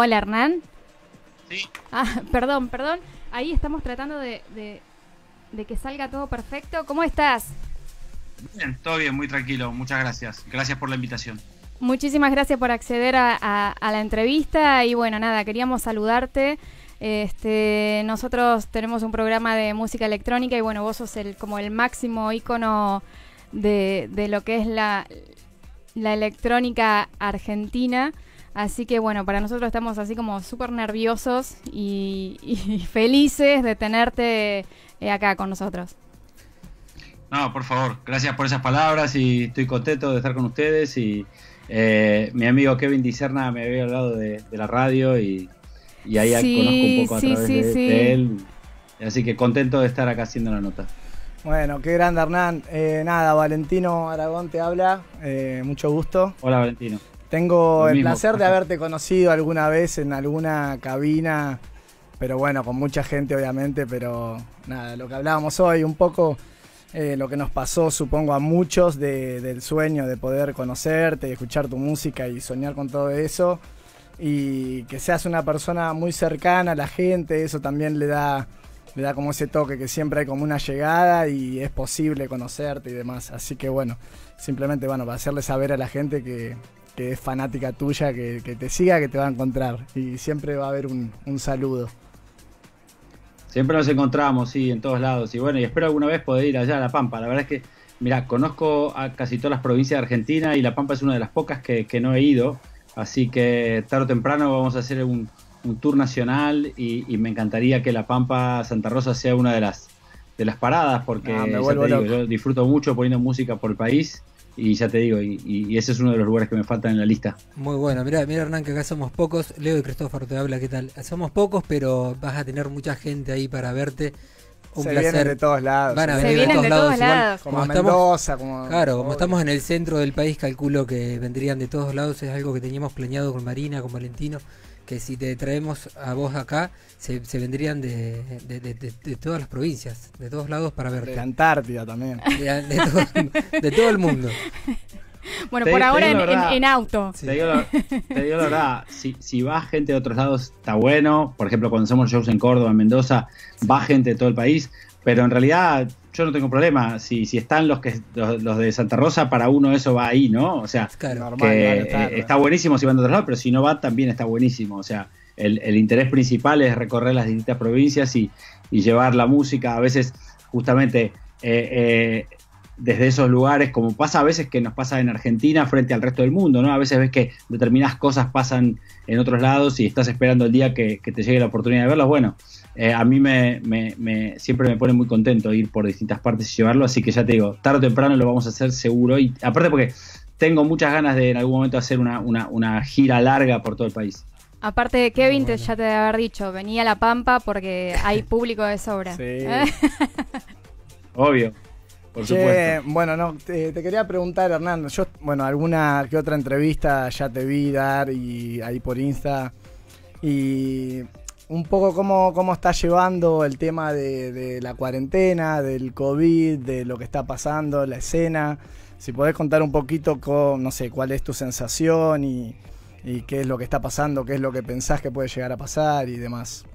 Hola, Hernán. Sí. Ah, perdón, perdón. Ahí estamos tratando de, que salga todo perfecto. ¿Cómo estás? Bien, todo bien, muy tranquilo. Muchas gracias. Gracias por la invitación. Muchísimas gracias por acceder a, la entrevista y bueno, nada, queríamos saludarte. Este, nosotros tenemos un programa de música electrónica y bueno, vos sos el, como el máximo ícono de, lo que es la electrónica argentina. Así que bueno, para nosotros estamos así como súper nerviosos y, felices de tenerte eh, acá con nosotros. No, por favor, gracias por esas palabras y estoy contento de estar con ustedes y eh, mi amigo Kevin Dicerna me había hablado de, la radio y, ahí conozco un poco a través de, él. Así que contento de estar acá haciendo la nota. Bueno, qué grande Hernán. Eh, nada, Valentino Aragón te habla. mucho gusto. Hola Valentino. Tengo el placer de haberte conocido alguna vez en alguna cabina pero bueno, con mucha gente obviamente, pero nada, lo que hablábamos hoy, un poco eh, lo que nos pasó, supongo, a muchos del sueño de poder conocerte, escuchar tu música y soñar con todo eso, y que seas una persona muy cercana a la gente, eso también le da, le da como ese toque, que siempre hay como una llegada y es posible conocerte y demás, así que bueno, simplemente bueno, para hacerle saber a la gente que, que es fanática tuya, que, te siga, que te va a encontrar. Y siempre va a haber un, saludo. Siempre nos encontramos, sí, en todos lados. Y bueno, y espero alguna vez poder ir allá a La Pampa. La verdad es que, mira, conozco a casi todas las provincias de Argentina y La Pampa es una de las pocas que, no he ido. Así que tarde o temprano vamos a hacer un, tour nacional y, me encantaría que La Pampa Santa Rosa sea una de las, de las paradas porque ah, te yo disfruto mucho poniendo música por el país y ya te digo, y, ese es uno de los lugares que me faltan en la lista. Muy bueno, mira, mira Hernán, que acá somos pocos, Leo y Cristóforo te habla, ¿qué tal? Somos pocos, pero vas a tener mucha gente ahí para verte. Un se vienen de todos lados. Van a venir de todos, lados, Como, Mendoza, Claro, como estamos en el centro del país, calculo que vendrían de todos lados, es algo que teníamos planeado con Marina, con Valentino que si te traemos a vos acá, se, vendrían de, todas las provincias, de todos lados para verte. De Antártida también. de, todo, el mundo. Bueno, por ahora en, auto. Te, digo la, verdad, si, si va gente de otros lados está bueno. Por ejemplo, cuando hacemos shows en Córdoba, en Mendoza, va gente de todo el país. Pero en realidad yo no tengo problema. Si, si están los que los, de Santa Rosa, para uno eso va ahí, ¿no? O sea, eh, está buenísimo si van de otro lado, pero si no va, también está buenísimo. O sea, el, el interés principal es recorrer las distintas provincias y, llevar la música. A veces, justamente, eh, eh, desde esos lugares, como pasa a veces que nos pasa en Argentina frente al resto del mundo, ¿no? A veces ves que determinadas cosas pasan en otros lados y estás esperando el día que, que te llegue la oportunidad de verlos. Bueno, eh, a mí me, siempre me pone muy contento ir por distintas partes y llevarlo, así que ya te digo, tarde o temprano lo vamos a hacer seguro. Y aparte porque tengo muchas ganas de en algún momento hacer una, gira larga por todo el país. Aparte de Kevin, te, ya te debe haber dicho, venía a La Pampa porque hay público de sobra. Sí. Obvio. Por supuesto. bueno, no, te, quería preguntar, Hernán, yo, bueno, alguna que otra entrevista ya te vi dar y ahí por Insta. Y un poco cómo, cómo está llevando el tema de, la cuarentena, del COVID, de lo que está pasando, la escena. Si podés contar un poquito, con, no sé, cuál es tu sensación y, qué es lo que está pasando, qué es lo que pensás que puede llegar a pasar y demás.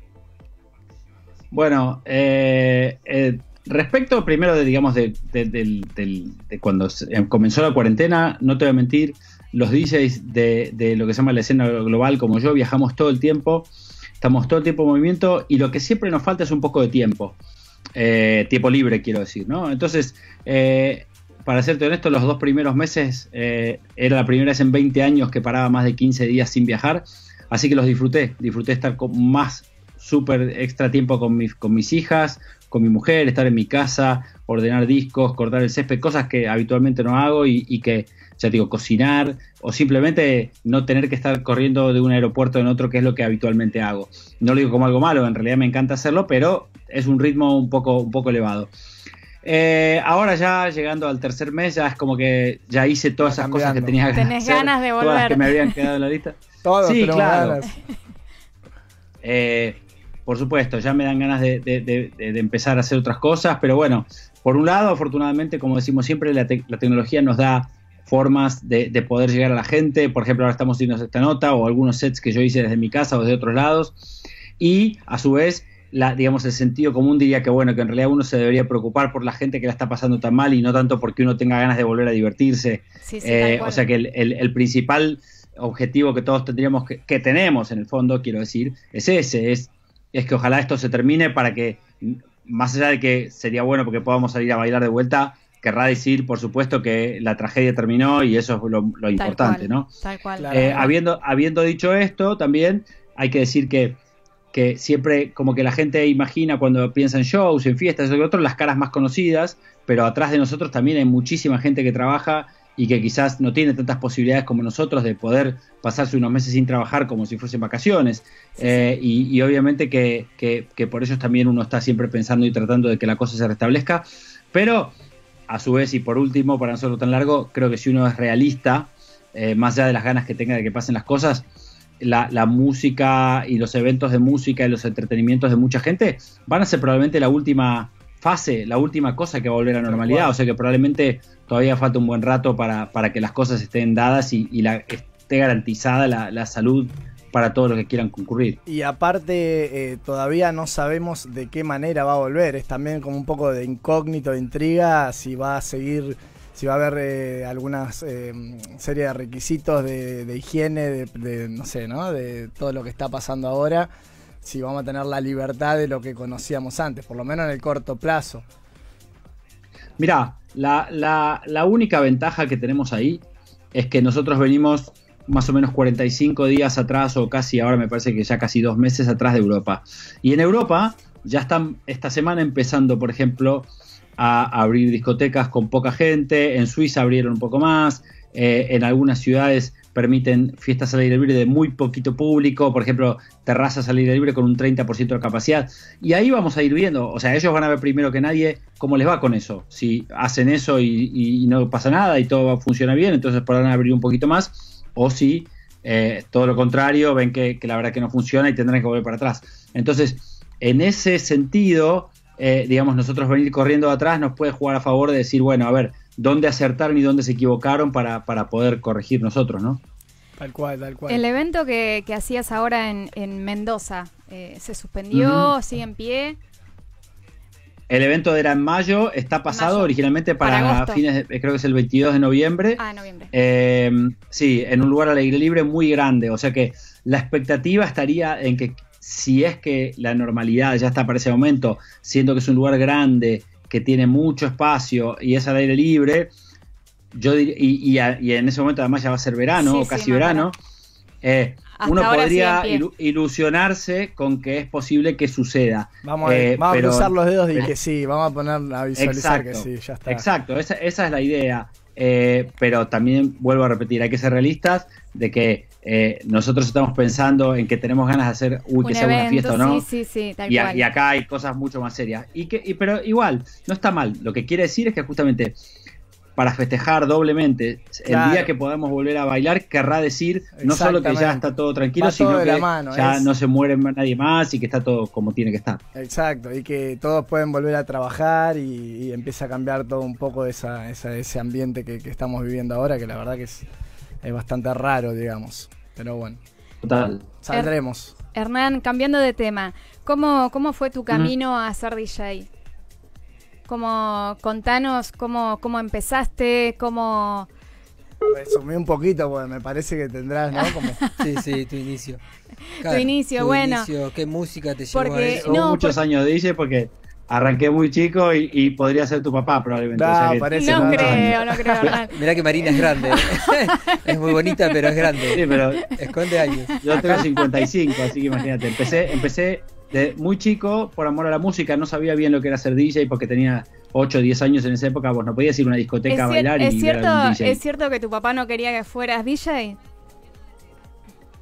Bueno, eh, eh, respecto primero de, digamos, de, cuando eh, comenzó la cuarentena, no te voy a mentir, los DJs de, lo que se llama la escena global, como yo, viajamos todo el tiempo Estamos todo el tiempo en movimiento y lo que siempre nos falta es un poco de tiempo. Eh, tiempo libre, quiero decir, ¿no? Entonces, eh, para serte honesto, los dos primeros meses eh, era la primera vez en 20 años que paraba más de 15 días sin viajar, así que los disfruté. Disfruté estar con más súper extra tiempo con, con mis hijas, con mi mujer, estar en mi casa, ordenar discos, cortar el césped, cosas que habitualmente no hago y que ya digo, cocinar o simplemente no tener que estar corriendo de un aeropuerto en otro, que es lo que habitualmente hago. No lo digo como algo malo, en realidad me encanta hacerlo, pero es un ritmo un poco, un poco elevado. Eh, ahora ya llegando al tercer mes, ya es como que ya hice todas esas cosas que tenías que Tenés ganas de volver. Todas que me habían quedado en la lista. sí, claro. Eh, por supuesto, ya me dan ganas de, empezar a hacer otras cosas, pero bueno, por un lado, afortunadamente, como decimos siempre, la tecnología nos da formas de, poder llegar a la gente. Por ejemplo, ahora estamos haciendo esta nota o algunos sets que yo hice desde mi casa o desde otros lados. Y a su vez, la, digamos, el sentido común diría que, bueno, que en realidad uno se debería preocupar por la gente que la está pasando tan mal y no tanto porque uno tenga ganas de volver a divertirse. Eh, o sea que el, principal objetivo que todos tendríamos que, que, tenemos en el fondo, quiero decir, es ese, es, es que ojalá esto se termine para que, más allá de que sería bueno porque podamos salir a bailar de vuelta, querrá decir, por supuesto, que la tragedia terminó y eso es lo, importante, ¿no? Tal cual. Eh, habiendo, habiendo dicho esto, también hay que decir que, que siempre como que la gente imagina cuando piensa en shows, en fiestas, eso lo otro, las caras más conocidas, pero atrás de nosotros también hay muchísima gente que trabaja y que quizás no tiene tantas posibilidades como nosotros de poder pasarse unos meses sin trabajar como si fuesen vacaciones. Eh, y, obviamente que, que por eso también uno está siempre pensando y tratando de que la cosa se restablezca. Pero a su vez, y por último, para no solo tan largo, creo que si uno es realista, eh, más allá de las ganas que tenga de que pasen las cosas, la, música y los eventos de música y los entretenimientos de mucha gente van a ser probablemente la última fase, la última cosa que va a volver a normalidad. O sea que probablemente todavía falta un buen rato para, para que las cosas estén dadas y, la, esté garantizada la, la salud para todos los que quieran concurrir. Y aparte, eh, todavía no sabemos de qué manera va a volver. Es también como un poco de incógnito, de intriga, si va a seguir si va a haber alguna eh, algunas eh, serie de requisitos de, higiene, de, no sé, ¿no? De todo lo que está pasando ahora, si vamos a tener la libertad de lo que conocíamos antes, por lo menos en el corto plazo. Mirá, la, la única ventaja que tenemos ahí es que nosotros venimos más o menos 45 días atrás o casi ahora me parece que ya casi dos meses atrás de Europa. Y en Europa ya están esta semana empezando, por ejemplo, a abrir discotecas con poca gente, en Suiza abrieron un poco más, eh, en algunas ciudades permiten fiestas al aire libre de muy poquito público, por ejemplo, terrazas al aire libre con un 30% de capacidad. Y ahí vamos a ir viendo, o sea, ellos van a ver primero que nadie cómo les va con eso. Si hacen eso y, y no pasa nada y todo funciona bien, entonces podrán abrir un poquito más o si eh, todo lo contrario, ven que, la verdad que no funciona y tendrán que volver para atrás. Entonces, en ese sentido, eh, digamos, nosotros venir corriendo atrás nos puede jugar a favor de decir, bueno, a ver, dónde acertaron y dónde se equivocaron para, poder corregir nosotros, ¿no? Tal cual, tal cual. El evento que, hacías ahora en, en Mendoza, eh, ¿se suspendió? ¿Sigue en pie? El evento era en mayo, está pasado originalmente para, fines, creo que es el 22 de noviembre. Ah, noviembre. Em, sí, en un lugar al aire libre muy grande. O sea que la expectativa estaría en que si es que la normalidad ya está para ese momento, siendo que es un lugar grande, que tiene mucho espacio y es al aire libre, yo y, en ese momento además ya va a ser verano, o casi verano, eh, uno podría ilusionarse con que es posible que suceda. Vamos a, eh, cruzar los dedos y que sí, vamos a poner a visualizar exacto, que sí, ya está. Exacto, esa, es la idea. Eh, pero también vuelvo a repetir, hay que ser realistas de que eh, nosotros estamos pensando en que tenemos ganas de hacer, uy, que una fiesta o no. y, acá hay cosas mucho más serias. Y que, pero igual, no está mal. Lo que quiere decir es que justamente para festejar doblemente. El día que podamos volver a bailar querrá decir no solo que ya está todo tranquilo, sino que ya no se muere nadie más y que está todo como tiene que estar. Exacto, y que todos pueden volver a trabajar y, empieza a cambiar todo un poco esa, esa ese ambiente que, estamos viviendo ahora, que la verdad que es, bastante raro, digamos. Pero bueno. Total. Saldremos. Hernán, cambiando de tema, ¿cómo, cómo fue tu camino a ser DJ? como contanos cómo, cómo empezaste, cómo... Resumí un poquito, porque me parece que tendrás, ¿no? Como... Sí, sí, tu inicio. tu inicio, bueno. ¿Qué música te lleva muchos años dice porque arranqué muy chico y, podría ser tu papá probablemente. No, parece, no, creo, no creo. Mirá que Marina es grande. ¿eh? es muy bonita, pero es grande. Sí, pero... Esconde años. Yo tengo 55, así que imagínate. Empecé, empecé muy chico por amor a la música, no sabía bien lo que era ser DJ porque tenía 8 o 10 años en esa época, vos no podías ir a una discoteca a bailar es y cierto, ¿Es cierto que tu papá no quería que fueras DJ?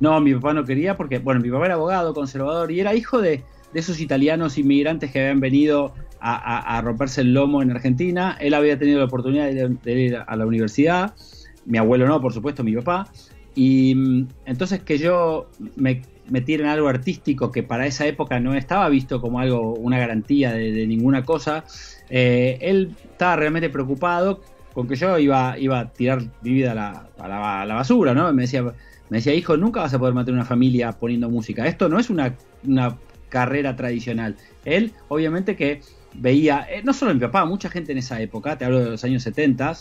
No, mi papá no quería porque, bueno, mi papá era abogado, conservador y era hijo de, esos italianos inmigrantes que habían venido a, romperse el lomo en Argentina. Él había tenido la oportunidad de de ir a la universidad, mi abuelo no, por supuesto, mi papá. Y mm, entonces que yo me en algo artístico que para esa época no estaba visto como algo, una garantía de, ninguna cosa. Eh, él estaba realmente preocupado con que yo iba, iba a tirar mi vida a la, basura, ¿no? Me decía, me decía, hijo, nunca vas a poder mantener una familia poniendo música. Esto no es una, carrera tradicional. Él, obviamente que veía, eh, no solo mi papá, mucha gente en esa época, te hablo de los años 70,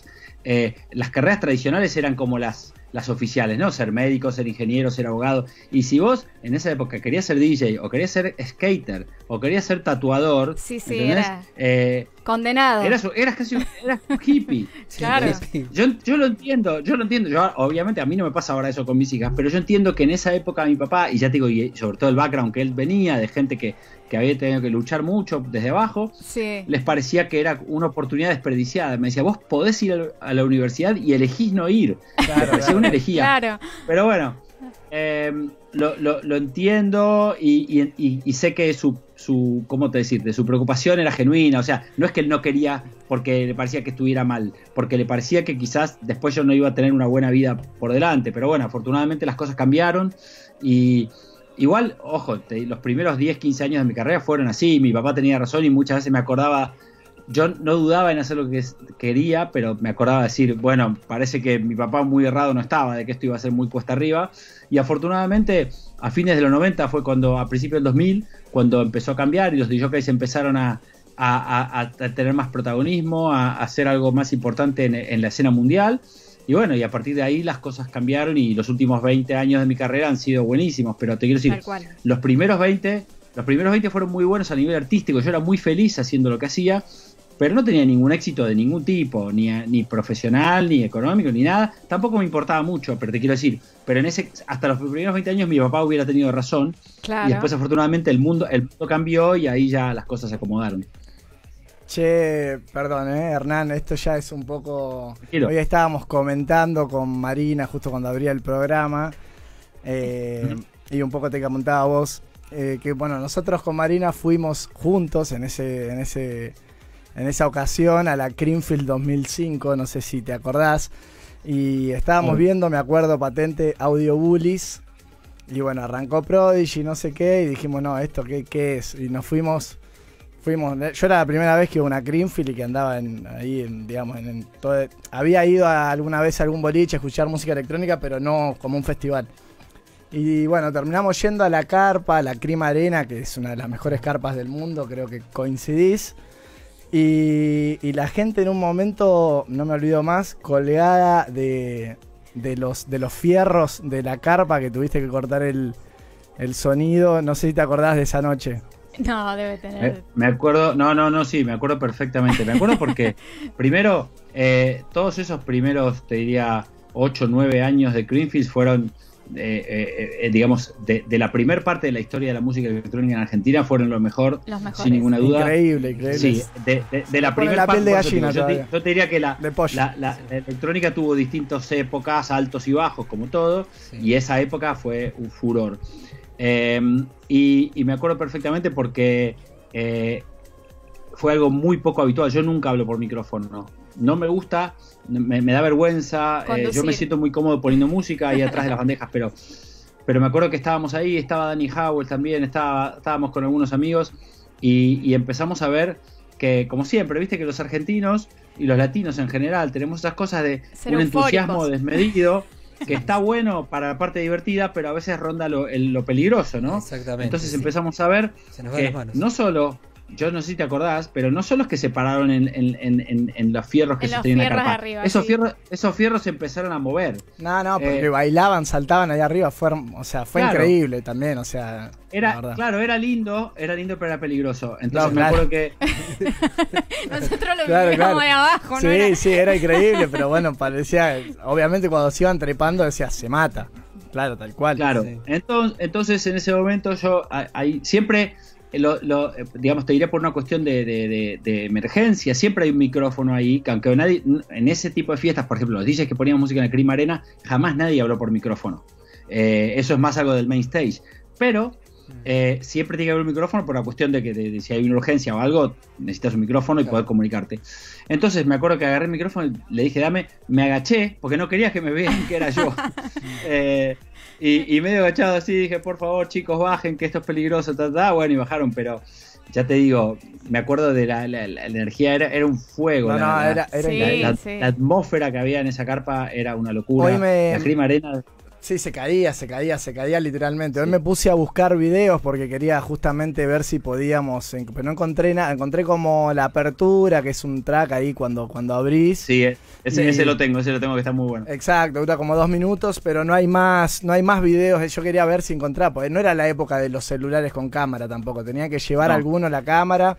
eh, las carreras tradicionales eran como las las oficiales, ¿no? Ser médico, ser ingeniero, ser abogado. Y si vos en esa época querías ser DJ o querías ser skater o querías ser tatuador, sí, sí, Eh, Condenado. Eras, casi un, hippie. claro. Yo, lo entiendo, yo lo entiendo. obviamente a mí no me pasa ahora eso con mis hijas, pero yo entiendo que en esa época mi papá, y ya te digo, y sobre todo el background que él venía, de gente que, había tenido que luchar mucho desde abajo, les parecía que era una oportunidad desperdiciada. Me decía, vos podés ir a la universidad y elegís no ir. Claro, una elegía. Pero bueno, eh, lo, lo, entiendo y, y sé que su su, ¿cómo te De Su preocupación era genuina, o sea, no es que él no quería porque le parecía que estuviera mal, porque le parecía que quizás después yo no iba a tener una buena vida por delante, pero bueno, afortunadamente las cosas cambiaron y igual, ojo, los primeros 10, 15 años de mi carrera fueron así, mi papá tenía razón y muchas veces me acordaba yo no dudaba en hacer lo que quería, pero me acordaba de decir, bueno, parece que mi papá muy errado no estaba, de que esto iba a ser muy cuesta arriba. Y afortunadamente, a fines de los 90 fue cuando, a principios del 2000, cuando empezó a cambiar y los DJs empezaron a, a, tener más protagonismo, a, hacer algo más importante en, en la escena mundial. Y bueno, y a partir de ahí las cosas cambiaron y los últimos 20 años de mi carrera han sido buenísimos, pero te quiero decir, los primeros 20 los primeros 20 fueron muy buenos a nivel artístico, yo era muy feliz haciendo lo que hacía pero no tenía ningún éxito de ningún tipo, ni, ni profesional, ni económico, ni nada. Tampoco me importaba mucho, pero te quiero decir, pero en ese, hasta los primeros 20 años mi papá hubiera tenido razón. Y después afortunadamente el mundo, el cambió y ahí ya las cosas se acomodaron. Che, perdón, eh, Hernán, esto ya es un poco... Hoy estábamos comentando con Marina justo cuando abría el programa. Eh, y un poco te comentaba vos eh, que bueno, nosotros con Marina fuimos juntos en ese, en ese en esa ocasión a la Creamfield 2005, no sé si te acordás. Y estábamos viendo, me acuerdo, patente Audio Bullies. Y bueno, arrancó Prodigy, no sé qué, y dijimos, no, ¿esto qué, qué es? Y nos fuimos, fuimos, eh, yo era la primera vez que iba a una Creamfield y que andaba ahí, digamos, en, todo, había ido alguna vez a algún boliche a escuchar música electrónica, pero no como un festival. Y bueno, terminamos yendo a la carpa, a la Crim Arena, que es una de las mejores carpas del mundo, creo que coincidís. Y, la gente en un momento, no me olvido más, colgada de, de, los, de los fierros de la carpa que tuviste que cortar el, el sonido. No sé si te acordás de esa noche. No, debe tener. me acuerdo, no, no, no, sí, me acuerdo perfectamente. Me acuerdo porque, primero, eh, todos esos primeros, te diría, 8, 9 años de Greenfield fueron eh, eh, eh, digamos, de, la primera parte de la historia de la música electrónica en Argentina fueron lo mejor, los mejores. sin ninguna duda. Increíble, increíble. Sí, de, la primera parte. yo, te, diría que la, electrónica tuvo distintas épocas, altos y bajos, como todo, y esa época fue un furor. Em, y, y, me acuerdo perfectamente porque fue algo muy poco habitual. Yo nunca hablo por micrófono. No me gusta me, da vergüenza, eh, yo me siento muy cómodo poniendo música ahí atrás de las bandejas, pero, pero me acuerdo que estábamos ahí, estaba Danny Howell también, estábamos con algunos amigos y, empezamos a ver que, como siempre, viste que los argentinos y los latinos en general tenemos esas cosas de un entusiasmo desmedido que está bueno para la parte divertida, pero a veces ronda lo, peligroso, ¿no? Exactamente. Entonces empezamos a ver que no solo yo no sé si te acordás, pero no son los que se pararon en, en, en, en los fierros que se los Esos, fierros, esos fierros se empezaron a mover. No, no, porque eh, bailaban, saltaban ahí arriba, fue, o sea, fue increíble también, o sea. Era, claro, era lindo, era lindo, pero era peligroso. Entonces me claro. acuerdo que. Nosotros lo vimos de abajo, ¿no? Sí, sí, era increíble, pero bueno, parecía. Obviamente cuando se iban trepando decía, se mata. Claro, tal cual. Claro. Entonces, entonces en ese momento yo ahí siempre lo, eh, digamos, te diré por una cuestión de, emergencia, siempre hay un micrófono ahí, aunque nadie, en ese tipo de fiestas, por ejemplo, los DJs que ponían música en el Crim Arena, jamás nadie habló por micrófono. Eh, eso es más algo del main stage. Pero eh, siempre tiene que haber un micrófono por la cuestión de que si hay una urgencia o algo, necesitas un micrófono y poder comunicarte. Entonces me acuerdo que agarré el micrófono le dije, dame, me agaché, porque no quería que me vean que era yo. Eh, y, medio agachado así dije, por favor chicos, bajen, que esto es peligroso, bueno, y bajaron, pero ya te digo, me acuerdo de la, energía, era, un fuego. la, atmósfera que había en esa carpa era una locura. La crema arena Sí, se caía, se caía, se caía literalmente. Hoy me puse a buscar videos porque quería justamente ver si podíamos, pero no encontré nada, encontré como la apertura, que es un track ahí cuando, cuando abrís. Sí, eh, ese, lo tengo, ese lo tengo que está muy bueno. Exacto, dura como dos minutos, pero no hay más, no hay más videos. Yo quería ver si encontraba, porque no era la época de los celulares con cámara tampoco, tenía que llevar alguno la cámara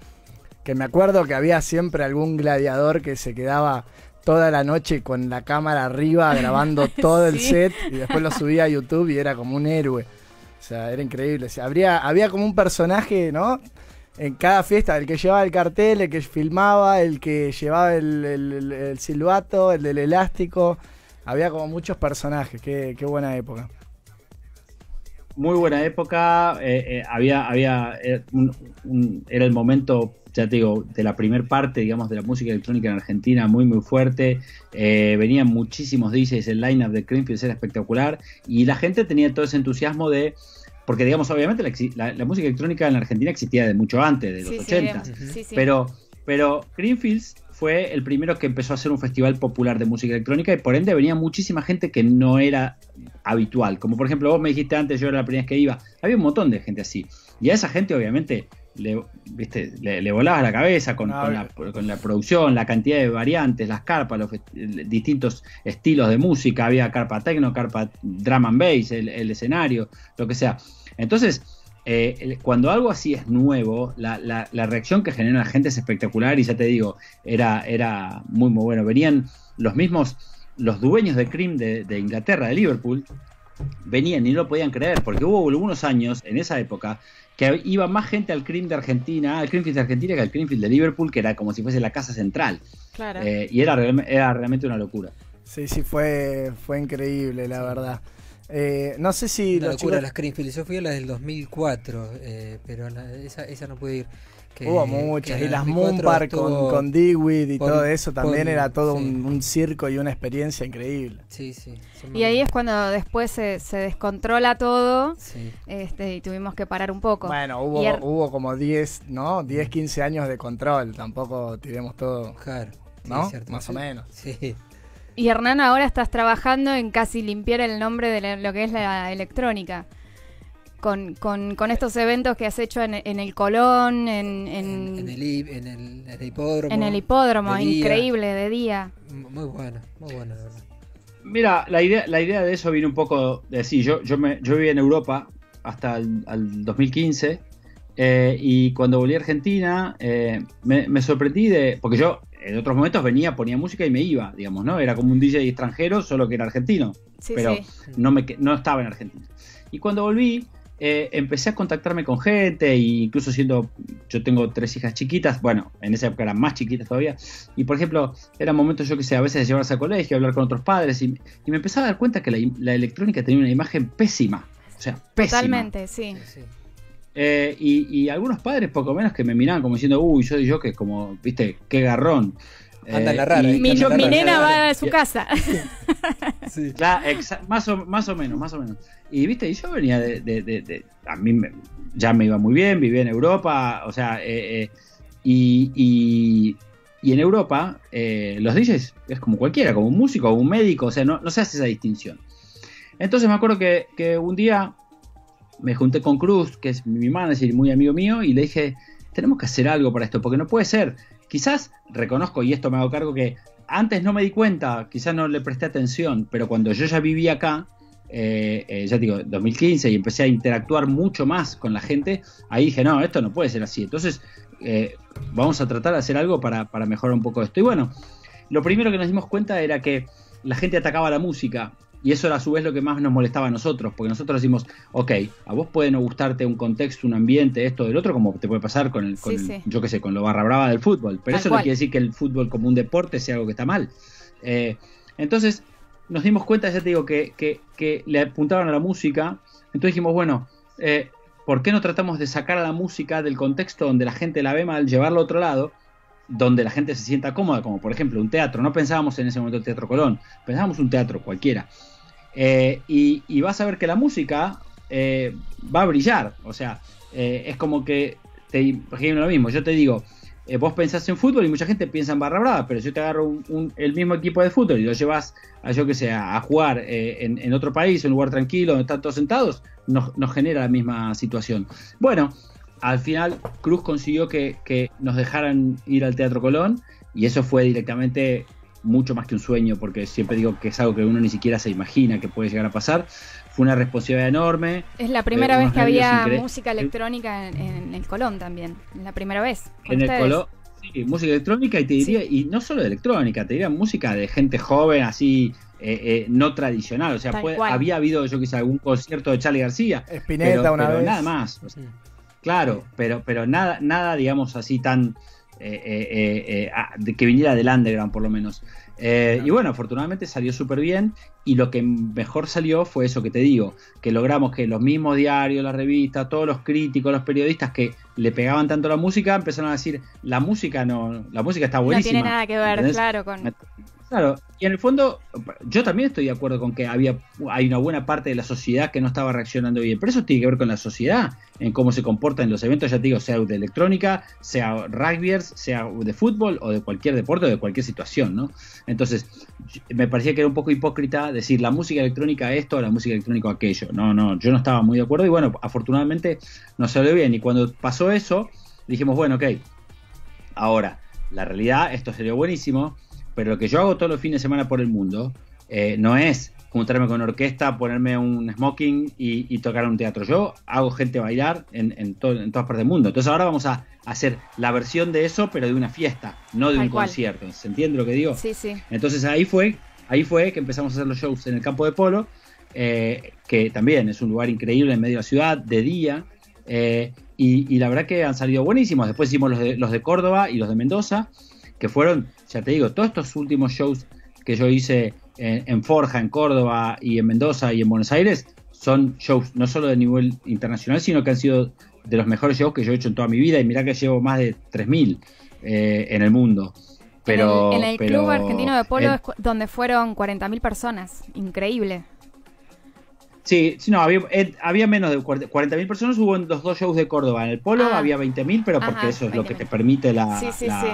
que me acuerdo que había siempre algún gladiador que se quedaba toda la noche con la cámara arriba grabando todo el set y después lo subía a YouTube y era como un héroe. O sea, era increíble. habría, había como un personaje, ¿no? En cada fiesta, el que llevaba el cartel, el que filmaba, el que llevaba el, el, el silbato, el del elástico. Había como muchos personajes. Qué, buena época. Muy buena época. Eh, eh, había, había eh, era el momento ya te digo, de la primer parte, digamos, de la música electrónica en Argentina, muy, muy fuerte. Eh, venían muchísimos DJs, el line-up de Greenfields era espectacular. Y la gente tenía todo ese entusiasmo de. Porque, digamos, obviamente la, música electrónica en la Argentina existía de mucho antes, de los 80. pero, pero Greenfields fue el primero que empezó a hacer un festival popular de música electrónica y por ende venía muchísima gente que no era habitual. Como por ejemplo vos me dijiste antes, yo era la primera vez que iba. Había un montón de gente así. Y a esa gente obviamente le, viste, le, la cabeza ah, con, la, producción, la cantidad de variantes, las carpas, los distintos estilos de música, había carpa techno, carpa drum and bass, el, escenario, lo que sea. Entonces, eh, cuando algo así es nuevo, la, reacción que genera la gente es espectacular y ya te digo, era, era muy, muy bueno. Venían los mismos, los dueños de Cream de Inglaterra, de Liverpool, venían y no lo podían creer, porque hubo algunos años en esa época que iba más gente al CRIM de Argentina, al Creamfield de Argentina que al Creamfield de Liverpool, que era como si fuese la casa central. Eh, y era, realmente una locura. Sí, sí, fue, fue increíble, la verdad. Eh, no sé si. La locura las Creamfield. Yo fui a la del 2004, eh, pero esa, esa no pude ir. Hubo muchas. y las Mumbar con, con y todo eso también era todo un, circo y una experiencia increíble. Sí, sí. Y ahí es cuando después se, descontrola todo este, y tuvimos que parar un poco. Bueno, hubo, er hubo como 10, ¿no? 10, 15 años de control. Tampoco tiramos todo. Claro. ¿No? Más o menos. Sí. Y Hernán, ahora estás trabajando en casi limpiar el nombre de lo que es la electrónica con, con, estos eventos que has hecho en, el Colón, en, en, el, hipódromo. En el hipódromo, increíble, de día. Muy bueno, muy bueno, verdad. Mira, la idea, la idea de eso viene un poco de decir, yo, yo, me, yo viví en Europa hasta el al 2015 eh, y cuando volví a Argentina eh, me, sorprendí de, porque yo en otros momentos venía, ponía música y me iba, digamos, ¿no? Era como un DJ extranjero, solo que era argentino, pero No, me, no estaba en Argentina. Y cuando volví, eh, empecé a contactarme con gente, e incluso siendo, yo tengo tres hijas chiquitas, bueno, en esa época eran más chiquitas todavía, y por ejemplo, era momento yo que sé, a veces de llevarse a colegio, hablar con otros padres, y, y me empezaba a dar cuenta que la, electrónica tenía una imagen pésima, o sea, pésima. Totalmente, sí. Eh, y, y, algunos padres, poco menos, que me miraban como diciendo, uy, yo, yo que como, viste, qué garrón. Eh, Anda mi, nena va a su casa. más, o, más o menos, más o menos. Y viste, y yo venía de. a mí ya me iba muy bien, vivía en Europa, o sea, eh, eh, y, y, en Europa los DJs es como cualquiera, como un músico, o un médico, o sea, no, no se hace esa distinción. Entonces me acuerdo que, que un día me junté con Cruz, que es mi es decir, muy amigo mío, y le dije, tenemos que hacer algo para esto, porque no puede ser Quizás reconozco, y esto me hago cargo, que antes no me di cuenta, quizás no le presté atención, pero cuando yo ya vivía acá, eh, eh, ya digo, 2015 y empecé a interactuar mucho más con la gente, ahí dije, no, esto no puede ser así. Entonces, eh, vamos a tratar de hacer algo para, para mejorar un poco esto. Y bueno, lo primero que nos dimos cuenta era que la gente atacaba la música y eso era a su vez lo que más nos molestaba a nosotros, porque nosotros decimos, ok, a vos puede no gustarte un contexto, un ambiente, esto, del otro, como te puede pasar con el, yo qué sé, con lo barra brava del fútbol. Pero eso no quiere decir que el fútbol como un deporte sea algo que está mal. Eh, entonces, nos dimos cuenta, ya te digo, que, que, le apuntaban a la música. Entonces dijimos, bueno, eh, ¿por qué no tratamos de sacar a la música del contexto donde la gente la ve mal, llevarlo a otro lado? donde la gente se sienta cómoda, como por ejemplo un teatro. No pensábamos en ese momento el Teatro Colón, pensábamos un teatro cualquiera. Eh, y, vas a ver que la música eh, va a brillar. O sea, eh, es como que te imagino lo mismo. Yo te digo, vos pensás en fútbol y mucha gente piensa en barra brava, pero si te agarro un, el mismo equipo de fútbol y lo llevas a yo que sé, a, jugar en, otro país, en un lugar tranquilo, donde están todos sentados, nos, genera la misma situación. Bueno, al final Cruz consiguió que nos dejaran ir al Teatro Colón y eso fue directamente mucho más que un sueño, porque siempre digo que es algo que uno ni siquiera se imagina que puede llegar a pasar. Fue una responsabilidad enorme. Es la primera eh, vez que había música electrónica en, el Colón también. La primera vez. En el Colón. Sí, música electrónica y te diría, y no solo de electrónica, te diría música de gente joven, así eh, eh, no tradicional. O sea, había habido, yo quizá, algún concierto de Charlie García. Espineta una vez. Nada más. Claro, pero, pero nada, nada, digamos, así tan eh, eh, eh, ah, de que viniera del underground por lo menos. y bueno, afortunadamente salió súper bien y lo que mejor salió fue eso que te digo, que logramos que los mismos diarios, la revista, todos los críticos, los periodistas que le pegaban tanto la música, empezaron a decir, la música no, la música está buenísima. No tiene nada que ver, claro, con... Claro, y en el fondo, yo también estoy de acuerdo con que había, hay una buena parte de la sociedad que no estaba reaccionando bien, pero eso tiene que ver con la sociedad, en cómo se comporta en los eventos, ya te digo, sea de electrónica, sea rugbyers, sea de fútbol o de cualquier deporte o de cualquier situación, ¿no? Entonces, me parecía que era un poco hipócrita decir la música electrónica esto, o la música electrónica aquello. No, no, yo no estaba muy de acuerdo y bueno, afortunadamente no salió bien. Y cuando pasó eso, dijimos, bueno, ok, ahora, la realidad, esto sería buenísimo pero lo que yo hago todos los fines de semana por el mundo eh, no es juntarme con orquesta, ponerme un smoking y, tocar un teatro. Yo hago gente bailar en, todas partes del mundo. Entonces ahora vamos a hacer la versión de eso, pero de una fiesta, no de un concierto. ¿Se entiende lo que digo? Sí, sí. Entonces ahí fue, ahí fue que empezamos a hacer los shows en el campo de polo, eh, que también es un lugar increíble en medio de la ciudad, de día. Eh, y, y, la verdad que han salido buenísimos. Después hicimos los de, los de Córdoba y los de Mendoza que fueron, ya te digo, todos estos últimos shows que yo hice en, Forja, en Córdoba y en Mendoza y en Buenos Aires, son shows no solo de nivel internacional, sino que han sido de los mejores shows que yo he hecho en toda mi vida. Y mirá que llevo más de 3.000 eh, en el mundo. Pero, en el, Club Argentino de Polo, es donde fueron 40.000 personas, increíble. Sí, sí, no, había, menos de 40.000 personas, hubo en los dos shows de Córdoba. En el Polo ah. había 20.000, pero porque eso es lo que te permite la, sí, sí, sí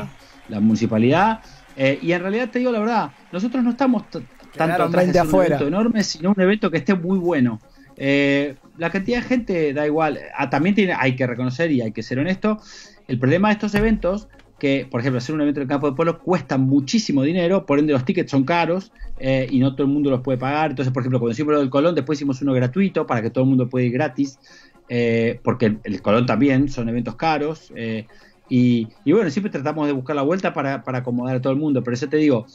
la municipalidad. Eh, y en realidad te digo la verdad, nosotros no estamos tanto atrás de un evento enorme, sino un evento que esté muy bueno. Eh, la cantidad de gente da igual. Ah, también tiene, hay que reconocer y hay que ser honesto. El problema de estos eventos, que por ejemplo hacer un evento en el campo de pueblo cuesta muchísimo dinero, por ende los tickets son caros eh, y no todo el mundo los puede pagar. Entonces, por ejemplo, cuando hicimos el del Colón, después hicimos uno gratuito para que todo el mundo pueda ir gratis, porque el, el Colón también son eventos caros. Y, bueno, siempre tratamos de buscar la vuelta para, para acomodar a todo el mundo, pero eso te digo,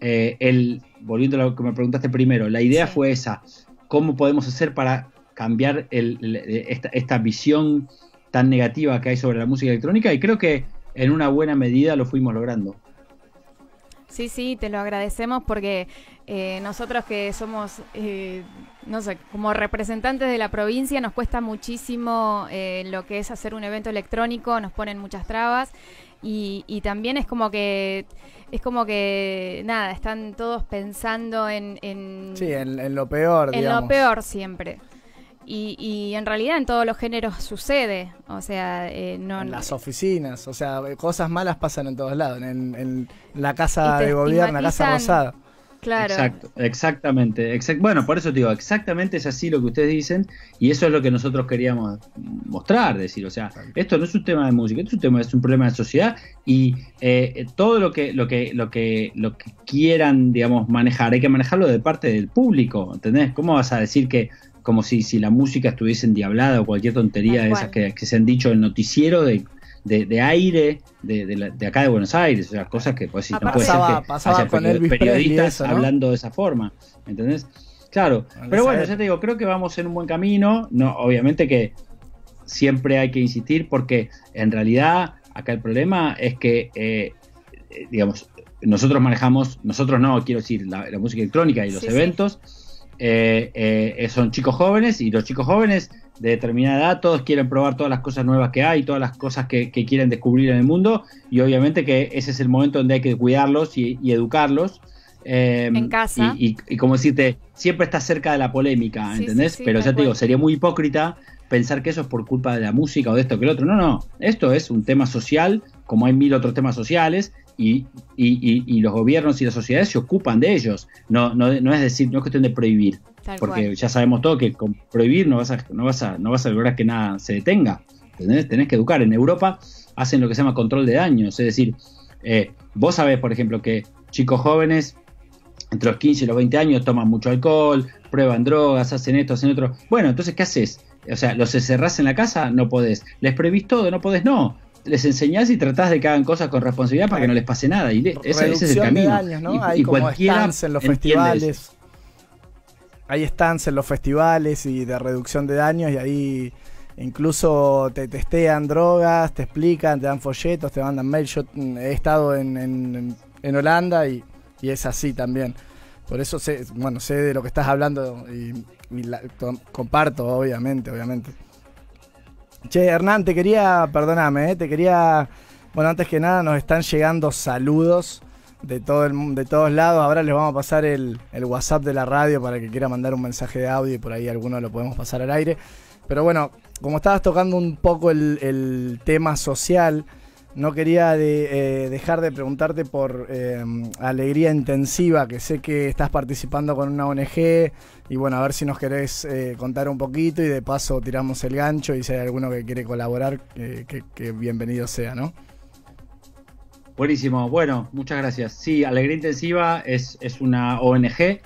eh, el, volviendo a lo que me preguntaste primero, la idea fue esa, ¿cómo podemos hacer para cambiar esta, esta, visión tan negativa que hay sobre la música electrónica? Y creo que en una buena medida lo fuimos logrando. Sí, sí, te lo agradecemos porque eh, nosotros que somos, eh, no sé, como representantes de la provincia, nos cuesta muchísimo eh, lo que es hacer un evento electrónico, nos ponen muchas trabas y, también es como que es como que nada, están todos pensando en, en sí, en, lo peor, en lo peor siempre. Y, en realidad en todos los géneros sucede. O sea, eh, no. En las oficinas, o sea, eh, cosas malas pasan en todos lados. En, la casa de gobierno, la casa rosada. Claro. Exacto, exactamente. bueno, por eso te digo, exactamente es así lo que ustedes dicen y eso es lo que nosotros queríamos mostrar, decir, o sea, esto no es un tema de música, esto es un tema, es un problema de sociedad y eh, todo lo que, lo que, lo que, lo que quieran, digamos, manejar, hay que manejarlo de parte del público, ¿entendés? ¿Cómo vas a decir que como si, si la música estuviese endiablada o cualquier tontería de esas que, se han dicho en noticiero de, aire de, acá de Buenos Aires, o sea, cosas que pues, no ah, puede ser que haya periodistas hablando de esa forma, ¿entendés? Claro, pero bueno, ya te digo, creo que vamos en un buen camino, no, obviamente que siempre hay que insistir porque en realidad acá el problema es que, eh, eh, digamos, nosotros manejamos, nosotros no, quiero decir, la, música electrónica y los eventos, eh, eh, eh, son chicos jóvenes y los chicos jóvenes de determinada edad todos quieren probar todas las cosas nuevas que hay, todas las cosas que, quieren descubrir en el mundo y obviamente que ese es el momento donde hay que cuidarlos y, educarlos. en casa. Y, como decirte, siempre está cerca de la polémica, ¿entendés? Pero ya te digo, sería muy hipócrita pensar que eso es por culpa de la música o de esto que el otro. No, no, esto es un tema social, como hay mil otros temas sociales, y, y, los gobiernos y las sociedades se ocupan de ellos. No, no, es decir, no es cuestión de prohibir, porque ya sabemos todo que con prohibir no vas a, no vas a, no vas a lograr que nada se detenga. Tenés que educar. En Europa hacen lo que se llama control de daños, es decir, eh, vos sabés, por ejemplo, que chicos jóvenes entre los 15 y los 20 años toman mucho alcohol, prueban drogas, hacen esto, hacen otro. Bueno, entonces, ¿qué haces? O sea, los encerrás en la casa, no podés. Les prohibís todo, no podés, no les enseñás y tratás de que hagan cosas con responsabilidad para que no les pase nada. Y ese, es el camino. Hay como en los festivales. Hay stands en los festivales y de reducción de daños y ahí incluso te testean drogas, te explican, te dan folletos, te mandan mail. Yo mm, he estado en, en, en Holanda y, es así también. Por eso sé, bueno, sé de lo que estás hablando y, comparto, obviamente, obviamente. Che, Hernán, te quería, perdóname, eh, te quería, bueno, antes que nada nos están llegando saludos de, todo el, de todos lados. Ahora les vamos a pasar el, WhatsApp de la radio para que quiera mandar un mensaje de audio y por ahí alguno lo podemos pasar al aire. Pero bueno, como estabas tocando un poco el, el tema social, no quería eh, dejar de preguntarte por eh, Alegría Intensiva, que sé que estás participando con una ONG y bueno, a ver si nos querés eh, contar un poquito y de paso tiramos el gancho y si hay alguno que quiere colaborar, que, bienvenido sea, ¿no? Buenísimo, bueno, muchas gracias. Sí, Alegría Intensiva es, es una ONG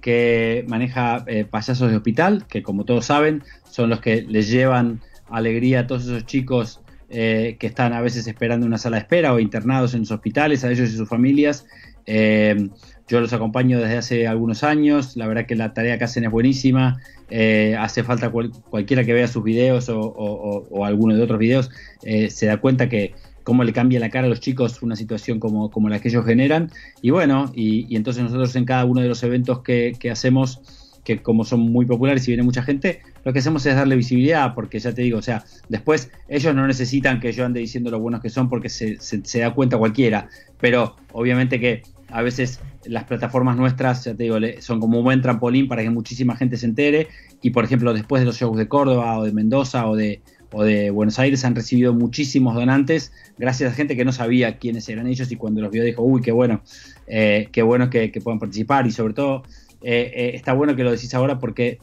que maneja payasos de hospital, que como todos saben son los que les llevan alegría a todos esos chicos eh, que están a veces esperando en una sala de espera o internados en los hospitales, a ellos y sus familias. Eh, yo los acompaño desde hace algunos años, la verdad que la tarea que hacen es buenísima, eh, hace falta cualquiera que vea sus videos o, alguno de otros videos, se da cuenta que cómo le cambia la cara a los chicos una situación como, la que ellos generan. Y bueno, y, entonces nosotros en cada uno de los eventos que hacemos, como son muy populares y viene mucha gente, lo que hacemos es darle visibilidad, porque ya te digo, o sea, después ellos no necesitan que yo ande diciendo lo buenos que son porque se, se, da cuenta cualquiera, pero obviamente que a veces las plataformas nuestras, ya te digo, son como un buen trampolín para que muchísima gente se entere y por ejemplo después de los shows de Córdoba o de Mendoza o de, o de Buenos Aires han recibido muchísimos donantes gracias a gente que no sabía quiénes eran ellos y cuando los vio dijo, uy, qué bueno, eh, qué bueno que puedan participar y sobre todo eh, eh, está bueno que lo decís ahora porque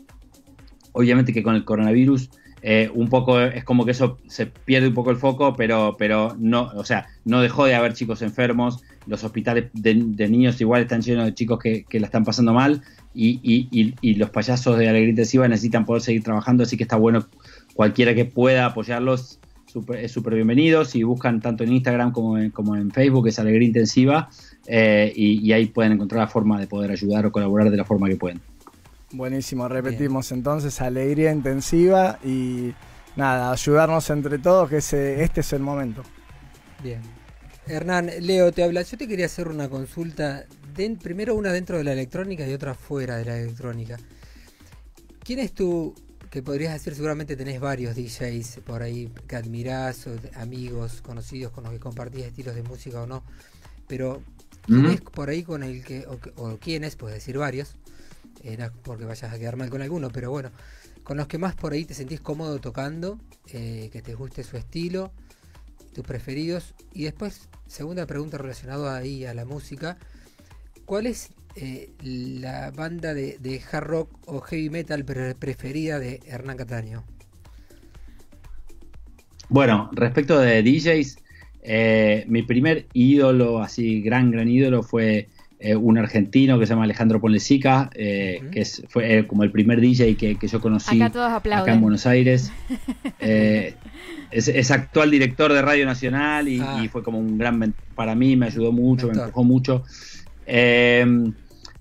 obviamente que con el coronavirus eh, un poco es como que eso se pierde un poco el foco, pero, pero no, o sea, no dejó de haber chicos enfermos, los hospitales de, niños igual están llenos de chicos que, que la están pasando mal y, y, y los payasos de alegría intensiva necesitan poder seguir trabajando, así que está bueno cualquiera que pueda apoyarlos es súper bienvenidos y buscan tanto en Instagram como en, Facebook, es Alegría Intensiva. Eh, y, ahí pueden encontrar la forma de poder ayudar o colaborar de la forma que pueden. Buenísimo, repetimos entonces, Alegría Intensiva y nada, ayudarnos entre todos, que este es el momento. Bien. Hernán, Leo, te habla. Yo te quería hacer una consulta, primero una dentro de la electrónica y otra fuera de la electrónica. ¿Quién es tu que podrías decir? seguramente tenés varios DJs por ahí que admirás, amigos, conocidos con los que compartís estilos de música o no, pero ¿quién es por ahí con el que, o, quiénes, puedes decir varios, era porque vayas a quedar mal con alguno, pero bueno, con los que más por ahí te sentís cómodo tocando, eh, que te guste su estilo, tus preferidos, y después, segunda pregunta relacionada ahí a la música, ¿cuál es eh, la banda de, hard rock o heavy metal preferida de Hernán Cataño? Bueno, respecto de DJs, eh, mi primer ídolo, así gran, gran ídolo, fue eh, un argentino que se llama Alejandro Ponlecica, que fue como el primer DJ que, yo conocí acá, en Buenos Aires. es, actual director de Radio Nacional y, ah. fue como un gran para mí, me ayudó mucho, me empujó mucho.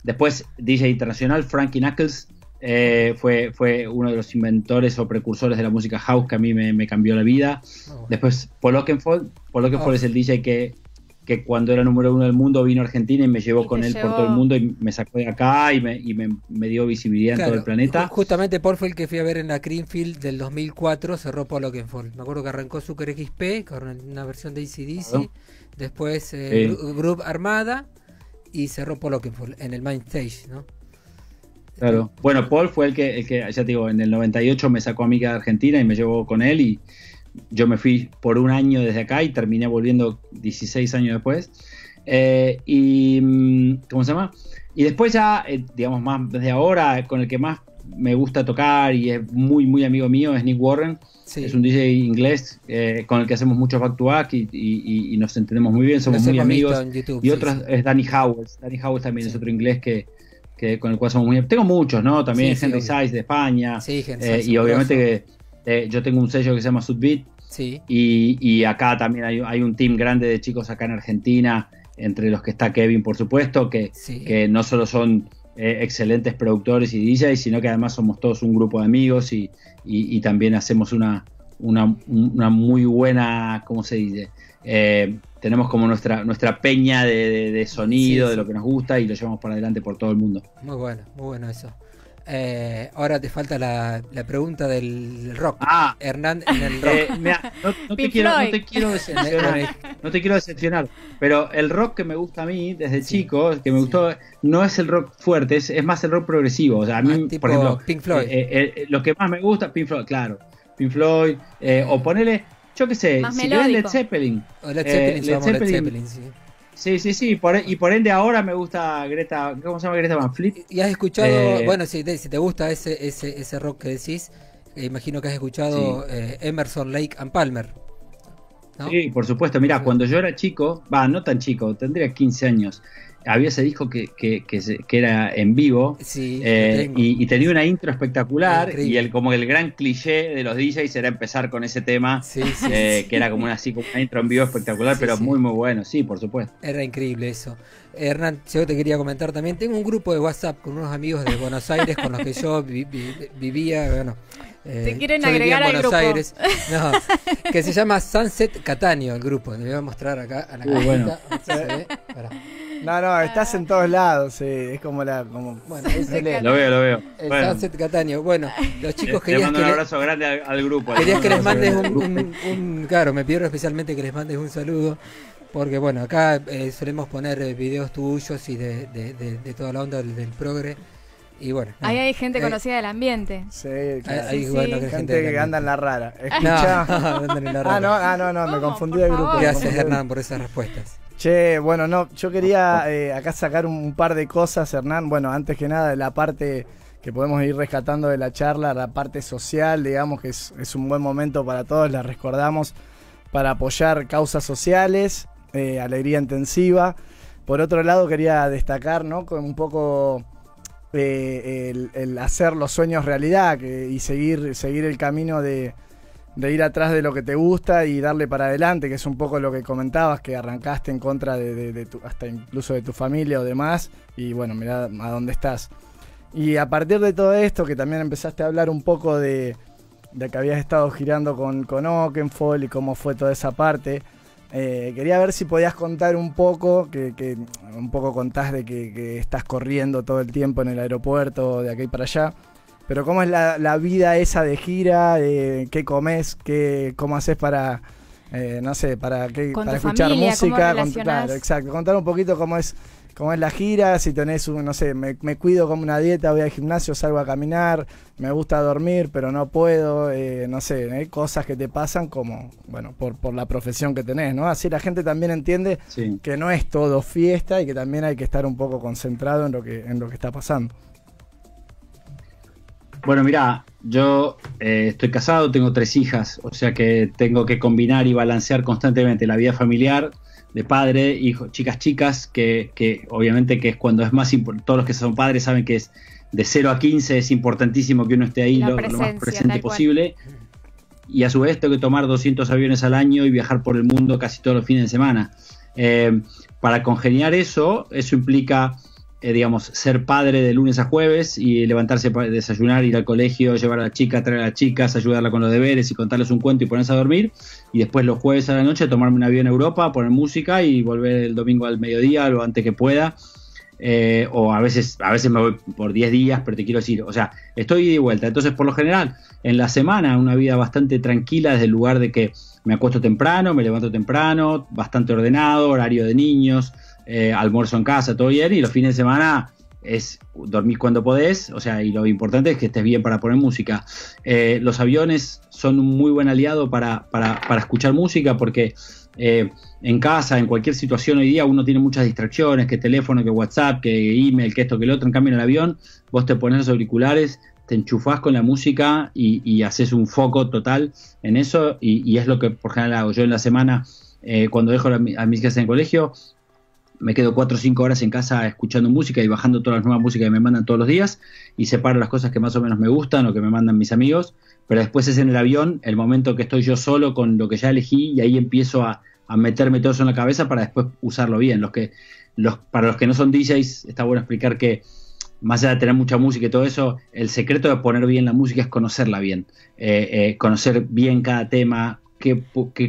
Después, DJ internacional, Frankie Knuckles, eh, fue, fue uno de los inventores o precursores de la música house que a mí me, cambió la vida. Ah, después, Paul Oakenfold. Paul Oakenfold ah. es el DJ que, que cuando era número uno del mundo vino a Argentina y me llevó con él por todo el mundo y me sacó de acá y me, y me, dio visibilidad en todo el planeta. Justamente Paul fue el que fui a ver en la Greenfield del 2004, cerró Paul Oakenfold. Me acuerdo que arrancó Super XP con una versión de ACDC, después el eh, Group Armada y cerró que en el main stage, ¿no? Claro. Bueno, Paul fue el que, ya te digo, en el 98 me sacó a mí de Argentina y me llevó con él y yo me fui por un año desde acá y terminé volviendo 16 años después. Eh, y, mm, ¿cómo se llama? Y después ya, eh, digamos, más desde ahora, con el que más me gusta tocar y es muy, muy amigo mío, es Nick Warren. Es un DJ inglés eh, con el que hacemos mucho back to back y, nos entendemos muy bien, somos muy amigos. y otro es Danny Howells. Danny Howells también es otro inglés que, con el cual somos muy Tengo muchos, ¿no? También Henry Size de España. sí Eh, y obviamente que eh, yo tengo un sello que se llama Sudbeat. Sí. Y, acá también hay, un team grande de chicos acá en Argentina, entre los que está Kevin, por supuesto, que, que no solo son eh, excelentes productores y DJs, sino que además somos todos un grupo de amigos y, también hacemos una, una, una, muy buena, ¿cómo se dice? Eh, tenemos como nuestra, nuestra peña de, de, sonido, de lo que nos gusta y lo llevamos para adelante por todo el mundo. Muy bueno, muy bueno eso. Eh, ahora te falta la, la pregunta del rock. Ah, Hernán en el rock. Eh, no, te quiero, decepcionar. no te quiero decepcionar. Pero el rock que me gusta a mí desde chico, que me gustó, no es el rock fuerte, es, más el rock progresivo. O sea, a mí, ah, por ejemplo, Pink Floyd. Eh, eh, lo que más me gusta, Pink Floyd, claro. Pink Floyd, o ponele, yo qué sé, si Led Zeppelin. O Led Zeppelin, Led Zeppelin sí. Sí, sí, sí, e- y por ende ahora me gusta Greta, ¿cómo se llama Greta Van Fleet? Y has escuchado, eh, bueno, si, si, te gusta ese, ese, ese rock que decís, eh, imagino que has escuchado eh, Emerson, Lake and Palmer. Sí, por supuesto, mira cuando yo era chico, va, no tan chico, tendría 15 años, había ese disco que, era en vivo eh, y, tenía una intro espectacular y el como el gran cliché de los DJs era empezar con ese tema eh, que era como una, intro en vivo espectacular pero muy muy bueno sí por supuesto era increíble eso Hernán, yo te quería comentar también, tengo un grupo de WhatsApp con unos amigos de Buenos Aires con los que yo vivía, bueno, eh, quieren agregar en que se llama Sunset Catania el grupo, le voy a mostrar acá uh, bueno. No, no, estás en todos lados, sí. es como la... Como... Bueno, lo veo, lo veo. El bueno. Bueno, los eh, chicos querían... mando un abrazo grande al, grupo. Querías que les mandes un, un, Claro, me pido especialmente que les mandes un saludo, porque bueno, acá eh, solemos poner eh, videos tuyos y de, de, de, toda la onda del, progre. Y bueno, Ahí hay gente conocida del ambiente. Sí, claro. Hay, Gente, que anda en la rara. Escucha. Ah, no, Ah, no, no, no me confundí del grupo. Gracias, Hernán, por esas respuestas. Che, bueno, no, yo quería eh, acá sacar un par de cosas, Hernán. Bueno, antes que nada, la parte que podemos ir rescatando de la charla, la parte social, digamos que es, un buen momento para todos, la recordamos, para apoyar causas sociales, eh, alegría intensiva. Por otro lado, quería destacar, ¿no? Con un poco eh, el, hacer los sueños realidad y seguir, seguir el camino de, de ir atrás de lo que te gusta y darle para adelante, que es un poco lo que comentabas, que arrancaste en contra de, tu, hasta incluso de tu familia o demás, y bueno, mira a dónde estás. Y a partir de todo esto, que también empezaste a hablar un poco de, de que habías estado girando con, con y cómo fue toda esa parte, eh, quería ver si podías contar un poco, que, un poco contás de que, estás corriendo todo el tiempo en el aeropuerto de aquí para allá. Pero cómo es la, vida esa de gira, eh, qué comes, qué, cómo haces para, eh, no sé, para, para escuchar música. Cómo exacto. Contar un poquito cómo es, cómo es la gira, si tenés un, no sé, me, cuido como una dieta, voy al gimnasio, salgo a caminar, me gusta dormir, pero no puedo, eh, no sé, cosas que te pasan como, bueno, por, por la profesión que tenés, ¿no? Así la gente también entiende que no es todo fiesta y que también hay que estar un poco concentrado en lo que, en lo que está pasando. Bueno, mira, yo eh, estoy casado, tengo tres hijas, o sea que tengo que combinar y balancear constantemente la vida familiar de padre, hijo, chicas, chicas, que, obviamente que es cuando es más importante, todos los que son padres saben que es de 0 a 15 es importantísimo que uno esté ahí lo, más presente posible. Y a su vez tengo que tomar 200 aviones al año y viajar por el mundo casi todos los fines de semana. Eh, para congeniar eso, eso implica eh, digamos, ser padre de lunes a jueves y levantarse, para desayunar, ir al colegio, llevar a la chica, traer a las chicas, ayudarla con los deberes y contarles un cuento y ponerse a dormir. Y después los jueves a la noche tomarme un avión a Europa, poner música y volver el domingo al mediodía lo antes que pueda. Eh, o a veces, a veces me voy por 10 días, pero te quiero decir, o sea, estoy de vuelta. Entonces, por lo general, en la semana, una vida bastante tranquila desde el lugar de que me acuesto temprano, me levanto temprano, bastante ordenado, horario de niños, eh, almuerzo en casa, todo bien, y los fines de semana es dormir cuando podés, o sea, y lo importante es que estés bien para poner música. Eh, los aviones son un muy buen aliado para, para, para escuchar música porque eh, en casa, en cualquier situación hoy día, uno tiene muchas distracciones, que teléfono, que WhatsApp, que email, que esto, que lo otro. En cambio, en el avión, vos te pones los auriculares, te enchufás con la música y, haces un foco total en eso y, es lo que por general hago yo en la semana. cuando dejo a mis hijas en el colegio, me quedo cuatro o cinco horas en casa escuchando música y bajando todas las nuevas músicas que me mandan todos los días y separo las cosas que más o menos me gustan o que me mandan mis amigos, pero después es en el avión el momento que estoy yo solo con lo que ya elegí y ahí empiezo a, meterme todo eso en la cabeza para después usarlo bien. Los que, los, para los que no son DJs está bueno explicar que más allá de tener mucha música y todo eso, el secreto de poner bien la música es conocerla bien, eh, eh, conocer bien cada tema, qué,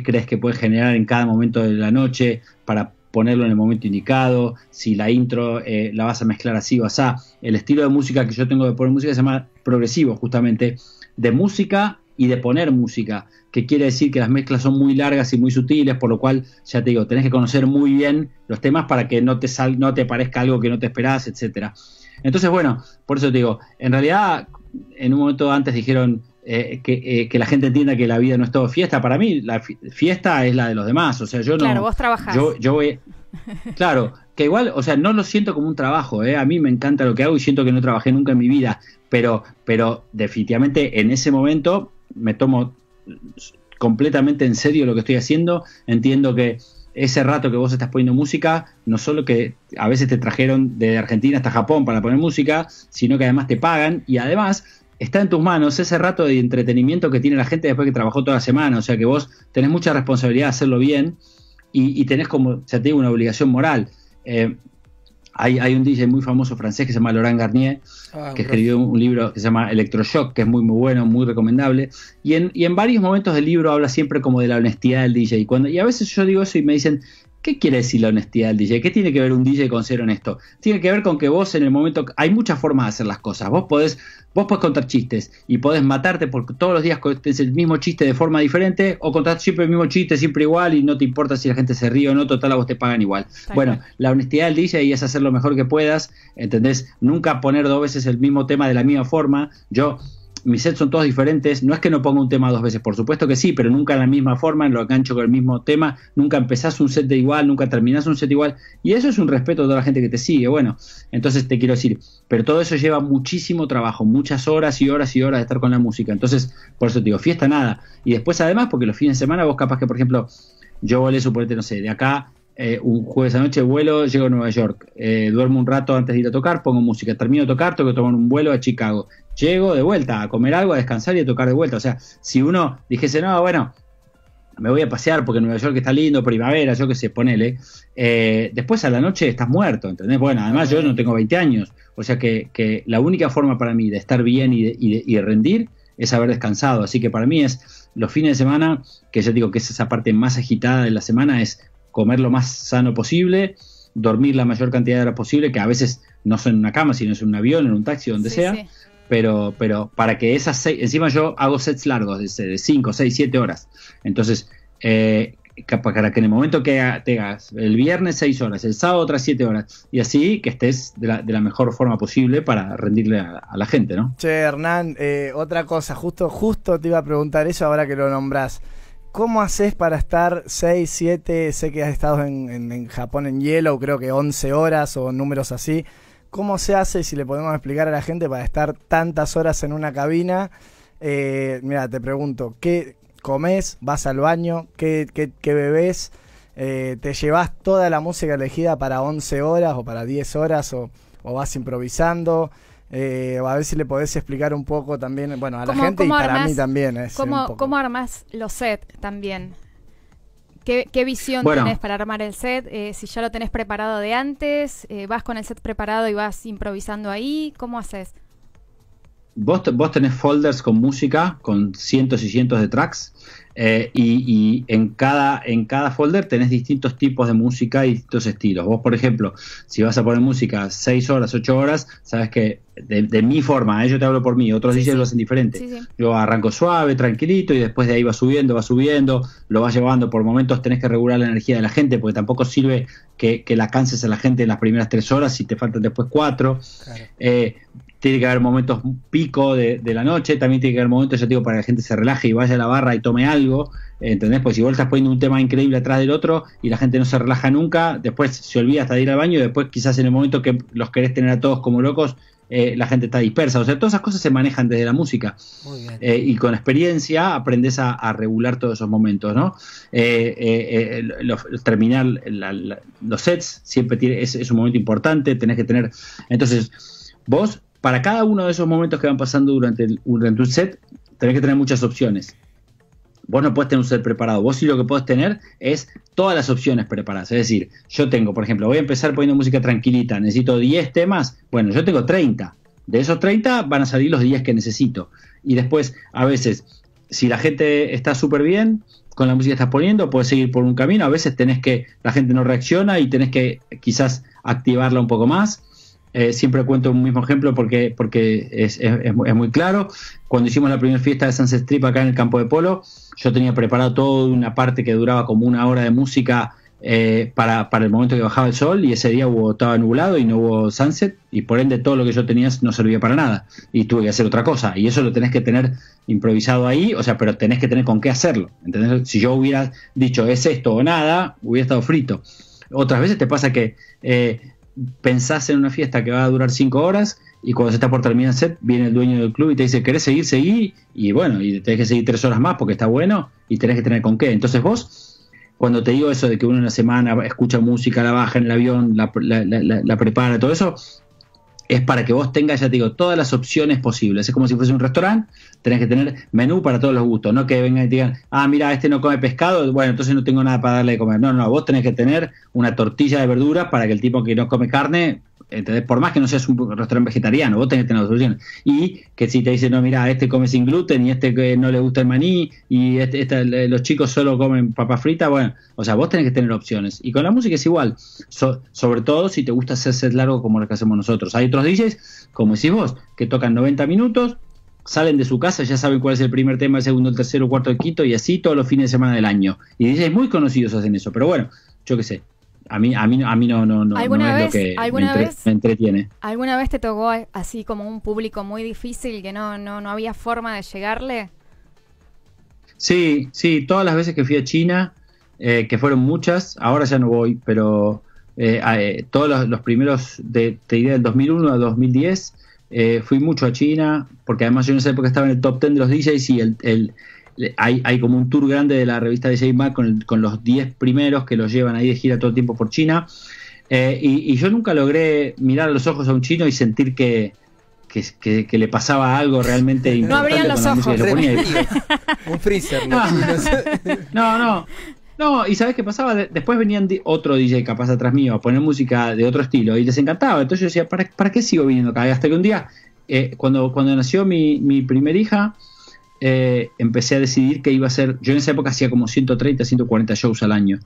crees que puede generar en cada momento de la noche para ponerlo en el momento indicado, si la intro eh, la vas a mezclar así o asá. El estilo de música que yo tengo de poner música se llama progresivo, justamente, de música y de poner música, que quiere decir que las mezclas son muy largas y muy sutiles, por lo cual, ya te digo, tenés que conocer muy bien los temas para que no te, no te parezca algo que no te esperás, etc. Entonces, bueno, por eso te digo, en realidad, en un momento antes dijeron eh, eh, que, la gente entienda que la vida no es todo fiesta. Para mí, la fiesta es la de los demás. O sea, yo no. Claro, vos trabajás. Yo, yo voy. Claro, que igual, o sea, no lo siento como un trabajo. ¿eh? A mí me encanta lo que hago y siento que no trabajé nunca en mi vida. Pero, pero definitivamente en ese momento me tomo completamente en serio lo que estoy haciendo. Entiendo que ese rato que vos estás poniendo música, no solo que a veces te trajeron de Argentina hasta Japón para poner música, sino que además te pagan y además está en tus manos ese rato de entretenimiento que tiene la gente después que trabajó toda la semana. O sea que vos tenés mucha responsabilidad de hacerlo bien y, tenés como, ya te una obligación moral. Eh, hay, un DJ muy famoso francés que se llama Laurent Garnier, ah, que escribió un libro que se llama Electroshock, que es muy, muy bueno, muy recomendable. Y en, varios momentos del libro habla siempre como de la honestidad del DJ. cuando, y a veces yo digo eso y me dicen, ¿Qué quiere decir la honestidad del DJ? ¿Qué tiene que ver un DJ con ser honesto? Tiene que ver con que vos en el momento... Hay muchas formas de hacer las cosas. Vos podés, vos podés contar chistes y podés matarte porque todos los días contés el mismo chiste de forma diferente o contás siempre el mismo chiste, siempre igual y no te importa si la gente se ríe o no, total a vos te pagan igual. bueno, la honestidad del DJ es hacer lo mejor que puedas, ¿entendés? Nunca poner dos veces el mismo tema de la misma forma. Yo mis sets son todos diferentes, no es que no ponga un tema dos veces, por supuesto que sí, pero nunca en la misma forma, en lo engancho con el mismo tema, nunca empezás un set de igual, nunca terminás un set igual, y eso es un respeto ...de toda la gente que te sigue, bueno, entonces te quiero decir, pero todo eso lleva muchísimo trabajo, muchas horas y horas y horas de estar con la música, entonces por eso te digo, fiesta nada, y después además, porque los fines de semana vos capaz que, por ejemplo, yo volé, suponete, no sé, de acá eh, un jueves a noche vuelo, llego a Nueva York, eh, duermo un rato antes de ir a tocar, pongo música, termino de tocar, tengo que tomar un vuelo a Chicago llego de vuelta a comer algo, a descansar y a tocar de vuelta. O sea, si uno dijese, no, bueno, me voy a pasear porque Nueva York está lindo, primavera, yo qué sé, ponele. Eh, después a la noche estás muerto, ¿entendés? Bueno, además yo no tengo 20 años, o sea que, que la única forma para mí de estar bien y, de, y, rendir es haber descansado. Así que para mí es los fines de semana, que ya digo que es esa parte más agitada de la semana, es comer lo más sano posible, dormir la mayor cantidad de horas posible, que a veces no son en una cama, sino es en un avión, en un taxi, donde sea pero, pero para que esas seis, encima yo hago sets largos de cinco, seis, siete horas. Entonces, eh, para que en el momento que tengas el viernes seis horas, el sábado otras siete horas, y así que estés de la, mejor forma posible para rendirle a, la gente, ¿no? Che, Hernán, eh, otra cosa, justo, justo te iba a preguntar eso ahora que lo nombrás. ¿Cómo haces para estar seis, siete... sé que has estado en, Japón en hielo, creo que once horas o números así? ¿Cómo se hace, y si le podemos explicar a la gente, para estar tantas horas en una cabina? Eh, mira, te pregunto, ¿qué comes? ¿Vas al baño? ¿Qué, qué, bebés? Eh, ¿Te llevas toda la música elegida para 11 horas o para 10 horas o, vas improvisando? Eh, a ver si le podés explicar un poco también, bueno, a la gente y para mí también. Es ¿eh? ¿Cómo, cómo armas los sets también? ¿Qué, visión tenés para armar el set? Eh, si ya lo tenés preparado de antes, eh, vas con el set preparado y vas improvisando ahí, ¿cómo haces? Vos, vos tenés folders con música, con cientos y cientos de tracks, eh, y, en, cada, en cada folder tenés distintos tipos de música y distintos estilos. Vos, por ejemplo, si vas a poner música seis horas, 8 horas, sabes que de, mi forma, ¿eh? yo te hablo por mí, otros dicen los lo hacen diferente. yo arranco suave, tranquilito y después de ahí va subiendo, va subiendo, lo vas llevando. Por momentos tenés que regular la energía de la gente porque tampoco sirve que, la canses a la gente en las primeras tres horas si te faltan después cuatro eh, tiene que haber momentos pico de, la noche, también tiene que haber momentos, yo digo, para que la gente se relaje y vaya a la barra y tome algo, ¿entendés? Pues si vos estás poniendo un tema increíble atrás del otro y la gente no se relaja nunca, después se olvida hasta de ir al baño y después quizás en el momento que los querés tener a todos como locos, eh, la gente está dispersa. O sea, todas esas cosas se manejan desde la música. Eh, y con experiencia aprendes a, regular todos esos momentos, ¿no? Eh, terminar los sets siempre tiene, es, es un momento importante, tenés que tener... Entonces, vos para cada uno de esos momentos que van pasando durante, durante un set, tenés que tener muchas opciones. Vos no podés tener un set preparado. Vos sí lo que podés tener es todas las opciones preparadas. Es decir, yo tengo, por ejemplo, voy a empezar poniendo música tranquilita. Necesito 10 temas. Bueno, yo tengo 30. De esos 30 van a salir los 10 que necesito. Y después, a veces, si la gente está súper bien con la música que estás poniendo, puedes seguir por un camino. A veces tenés que, la gente no reacciona y tenés que quizás activarla un poco más. Eh, siempre cuento un mismo ejemplo porque, porque es, muy claro. Cuando hicimos la primera fiesta de Sunset Strip acá en el campo de polo, yo tenía preparado toda una parte que duraba como una hora de música eh, para, el momento que bajaba el sol y ese día hubo, estaba nublado y no hubo sunset y por ende todo lo que yo tenía no servía para nada y tuve que hacer otra cosa y eso lo tenés que tener improvisado ahí, o sea, pero tenés que tener con qué hacerlo. ¿entendés? Si yo hubiera dicho es esto o nada, hubiera estado frito. Otras veces te pasa que eh, pensás en una fiesta que va a durar cinco horas y cuando se está por terminar el set viene el dueño del club y te dice, ¿querés seguir? Seguí y bueno, y tenés que seguir tres horas más porque está bueno y tenés que tener con qué. Entonces vos, cuando te digo eso de que uno en la semana escucha música, la baja en el avión, la, la prepara, todo eso, es para que vos tengas, ya te digo, todas las opciones posibles. Es como si fuese un restaurante, tenés que tener menú para todos los gustos, no que vengan y digan, ah, mira, este no come pescado, bueno, entonces no tengo nada para darle de comer. No, no, vos tenés que tener una tortilla de verduras para que el tipo que no come carne por más que no seas un restaurante vegetariano, vos tenés que tener opciones Y que si te dicen, no, mira, este come sin gluten y este que no le gusta el maní y este, los chicos solo comen papa frita, bueno, o sea, vos tenés que tener opciones. Y con la música es igual, sobre todo si te gusta hacer set largo como lo que hacemos nosotros. Hay otros DJs, como decís vos, que tocan 90 minutos, salen de su casa, ya saben cuál es el primer tema, el segundo, el tercero, el cuarto, el quinto y así todos los fines de semana del año. Y DJs muy conocidos hacen eso, pero bueno, yo qué sé, a mí, a mí, no, no, no, que me, entretiene. ¿Alguna vez te tocó así como un público muy difícil que no, no, había forma de llegarle? Sí, sí, todas las veces que fui a China, eh, que fueron muchas, ahora ya no voy, pero eh, eh, todos los, primeros, de, te diré del 2001 al 2010, fui mucho a China, porque además yo en esa época estaba en el top 10 de los DJs y el hay, como un tour grande de la revista de Mag con, con, los 10 primeros que los llevan ahí de gira todo el tiempo por China. Eh, y, yo nunca logré mirar a los ojos a un chino y sentir que, le pasaba algo realmente no importante. abrían los ojos. un freezer. No, no, no. y ¿sabes qué pasaba? después venían otro DJ capaz atrás mío a poner música de otro estilo y les encantaba. Entonces yo decía, ¿para, qué sigo viniendo acá? hasta que un día, eh, cuando, cuando nació mi, mi primera hija, eh, empecé a decidir que iba a ser, yo en esa época hacía como 130, 140 shows al año.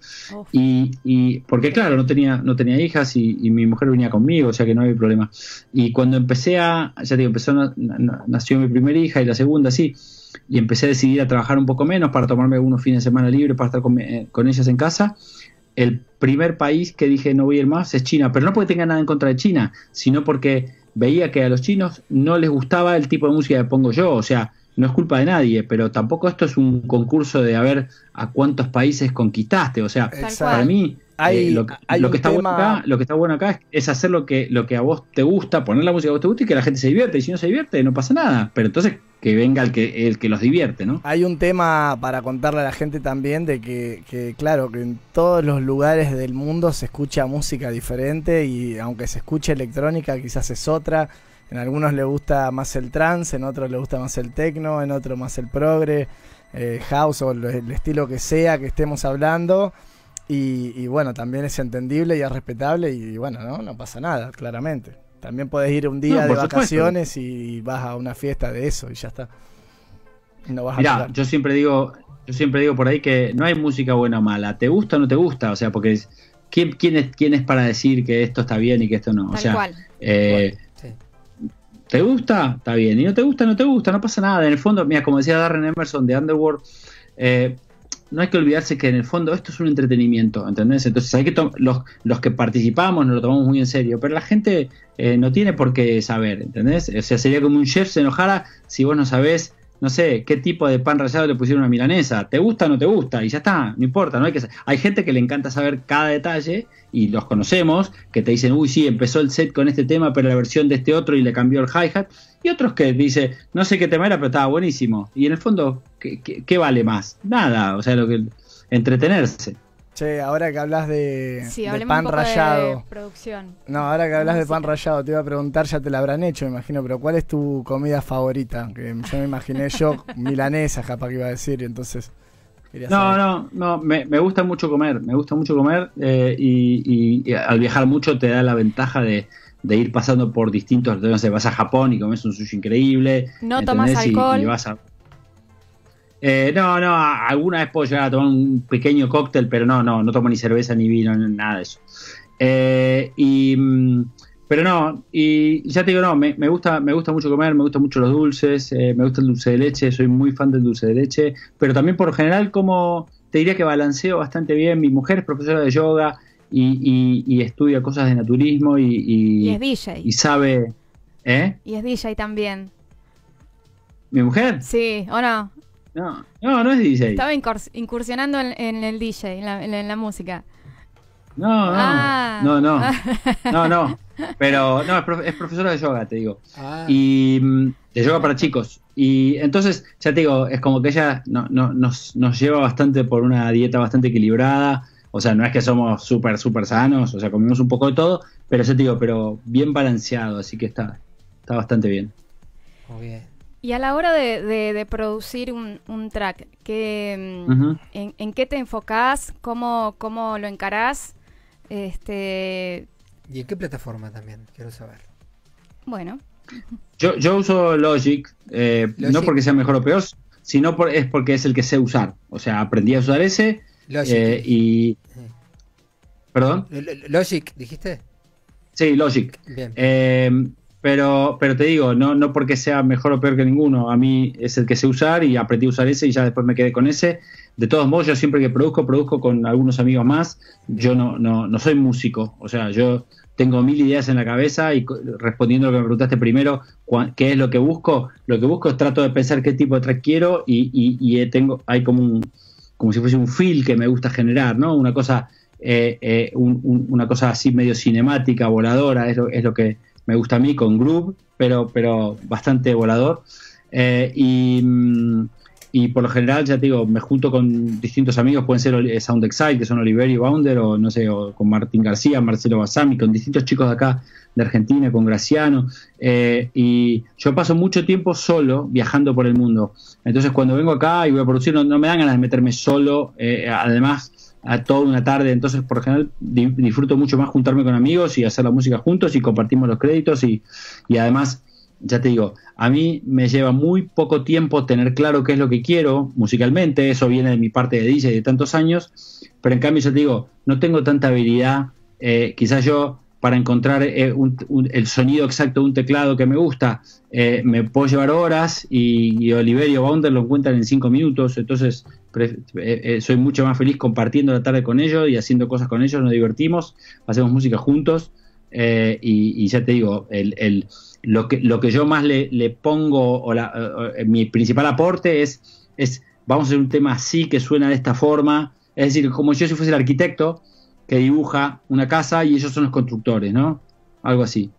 y, porque claro, no tenía, no tenía hijas y, mi mujer venía conmigo, o sea que no había problema. Y cuando empecé a, ya digo, nació mi primera hija y la segunda, sí. Y empecé a decidir a trabajar un poco menos para tomarme algunos fines de semana libres para estar con, eh, con ellas en casa el primer país que dije no voy a ir más es China, pero no porque tenga nada en contra de China, sino porque veía que a los chinos no les gustaba el tipo de música que pongo yo, o sea, no es culpa de nadie, pero tampoco esto es un concurso de a ver a cuántos países conquistaste. O sea, para mí, eh, lo, que está bueno acá, lo que está bueno acá es, hacer lo que, lo que a vos te gusta, poner la música a vos te gusta y que la gente se divierte. Y si no se divierte, no pasa nada. Pero entonces que venga el que, el que los divierte, ¿no? Hay un tema para contarle a la gente también de que, que, claro, que en todos los lugares del mundo se escucha música diferente y aunque se escuche electrónica, quizás es otra en algunos le gusta más el trance, en otros le gusta más el tecno... en otros más el progre, eh, house o el, estilo que sea que estemos hablando. Y, bueno, también es entendible y es respetable y, bueno, ¿no? pasa nada, claramente. También puedes ir un día de vacaciones y, vas a una fiesta de eso y ya está. No vas a yo siempre digo, yo siempre digo por ahí que no hay música buena o mala, te gusta o no te gusta, o sea, porque ¿quién, quién, es, para decir que esto está bien y que esto no? o sea, eh, ¿Te gusta? Está bien. Y no te gusta, no te gusta, no pasa nada. En el fondo, mira, como decía Darren Emerson de Underworld, eh, no hay que olvidarse que en el fondo esto es un entretenimiento, ¿entendés? Entonces hay que los, los que participamos nos lo tomamos muy en serio, pero la gente eh, no tiene por qué saber, ¿entendés? O sea, sería como un chef se enojara si vos no sabés no sé, qué tipo de pan rallado le pusieron a milanesa, te gusta o no te gusta, y ya está, no importa, no hay que hay gente que le encanta saber cada detalle y los conocemos, que te dicen, "Uy, sí, empezó el set con este tema, pero la versión de este otro y le cambió el hi-hat." Y otros que dice, "No sé qué tema era, pero estaba buenísimo." Y en el fondo, ¿qué, qué vale más? Nada, o sea, lo que entretenerse ahora que hablas de, pan rayado rallado. No, ahora que hablas de pan rayado te iba a preguntar, ya te la habrán hecho, me imagino, pero ¿cuál es tu comida favorita? Que yo me imaginé yo milanesa, capaz que iba a decir, entonces. No, no, no, me, gusta mucho comer, me gusta mucho comer eh, y, al viajar mucho te da la ventaja de, ir pasando por distintos, no vas a Japón y comes un sushi increíble. No tomas alcohol. Y, vas a, eh, no, no, alguna vez puedo llegar a tomar un pequeño cóctel, pero no, no, no tomo ni cerveza ni vino, nada de eso. Eh, y, mm, pero no, y ya te digo, no, me, gusta, me gusta mucho comer, me gustan mucho los dulces, eh, me gusta el dulce de leche, soy muy fan del dulce de leche, pero también por general como te diría que balanceo bastante bien, mi mujer es profesora de yoga y, estudia cosas de naturismo y, y, es DJ. Y sabe... ¿Eh? Y es DJ también. ¿Mi mujer? Sí, ¿o no? No, no, es DJ. Estaba incursionando en, el DJ, en la, música. No, no, ah. no, no, no, no, pero no, es, profesora de yoga, te digo, ah. y mm, de yoga para chicos, y entonces, ya te digo, es como que ella nos, lleva bastante por una dieta bastante equilibrada, o sea, no es que somos súper, súper sanos, o sea, comemos un poco de todo, pero ya te digo, pero bien balanceado, así que está, está bastante bien. Muy bien. Y a la hora de, producir un, track, mm, en, qué te enfocás? ¿Cómo, cómo lo encarás? Este... ¿Y en qué plataforma también? Quiero saber. Bueno. Yo, yo uso Logic, eh, no porque sea mejor o peor, sino por, es porque es el que sé usar. O sea, aprendí a usar ese Logic. Eh, y... ¿Perdón? Logic, dijiste. Sí, Logic. Bien. Eh, pero, pero te digo, no, no porque sea mejor o peor que ninguno. A mí es el que sé usar y aprendí a usar ese y ya después me quedé con ese. De todos modos, yo siempre que produzco, produzco con algunos amigos más. Yo no, no, soy músico. O sea, yo tengo mil ideas en la cabeza y respondiendo a lo que me preguntaste primero, ¿qué es lo que busco? Lo que busco es trato de pensar qué tipo de track quiero y, y, eh, tengo, hay como un, como si fuese un feel que me gusta generar, ¿no? Una cosa, eh, eh, una cosa así medio cinemática, voladora, es es lo que me gusta a mí con groove, pero, pero bastante volador. Eh, y, mm, y, por lo general, ya te digo, me junto con distintos amigos, pueden ser eh, Sound Excite, que son oliverio Bounder, o no sé, con Martín García, Marcelo Basami, con distintos chicos de acá, de Argentina, con Graciano. Eh, y yo paso mucho tiempo solo viajando por el mundo. Entonces, cuando vengo acá y voy a producir, no, no me dan ganas de meterme solo. además, a toda una tarde. Entonces, por general, disfruto mucho más juntarme con amigos y hacer la música juntos y compartimos los créditos. Y, y además, ya te digo, a mí me lleva muy poco tiempo tener claro qué es lo que quiero musicalmente. Eso viene de mi parte de DJ de tantos años. Pero en cambio, yo te digo, no tengo tanta habilidad. Eh, quizás yo para encontrar eh, el sonido exacto de un teclado que me gusta, eh, me puedo llevar horas y, y Oliverio Bounder lo encuentran en cinco minutos, entonces eh, eh, soy mucho más feliz compartiendo la tarde con ellos y haciendo cosas con ellos, nos divertimos, hacemos música juntos eh, y, ya te digo, el, lo, que, lo que yo más le, pongo, o, la, mi principal aporte es, es, vamos a hacer un tema así que suena de esta forma, es decir, como si fuese el arquitecto que dibuja una casa y ellos son los constructores, ¿no? Algo así.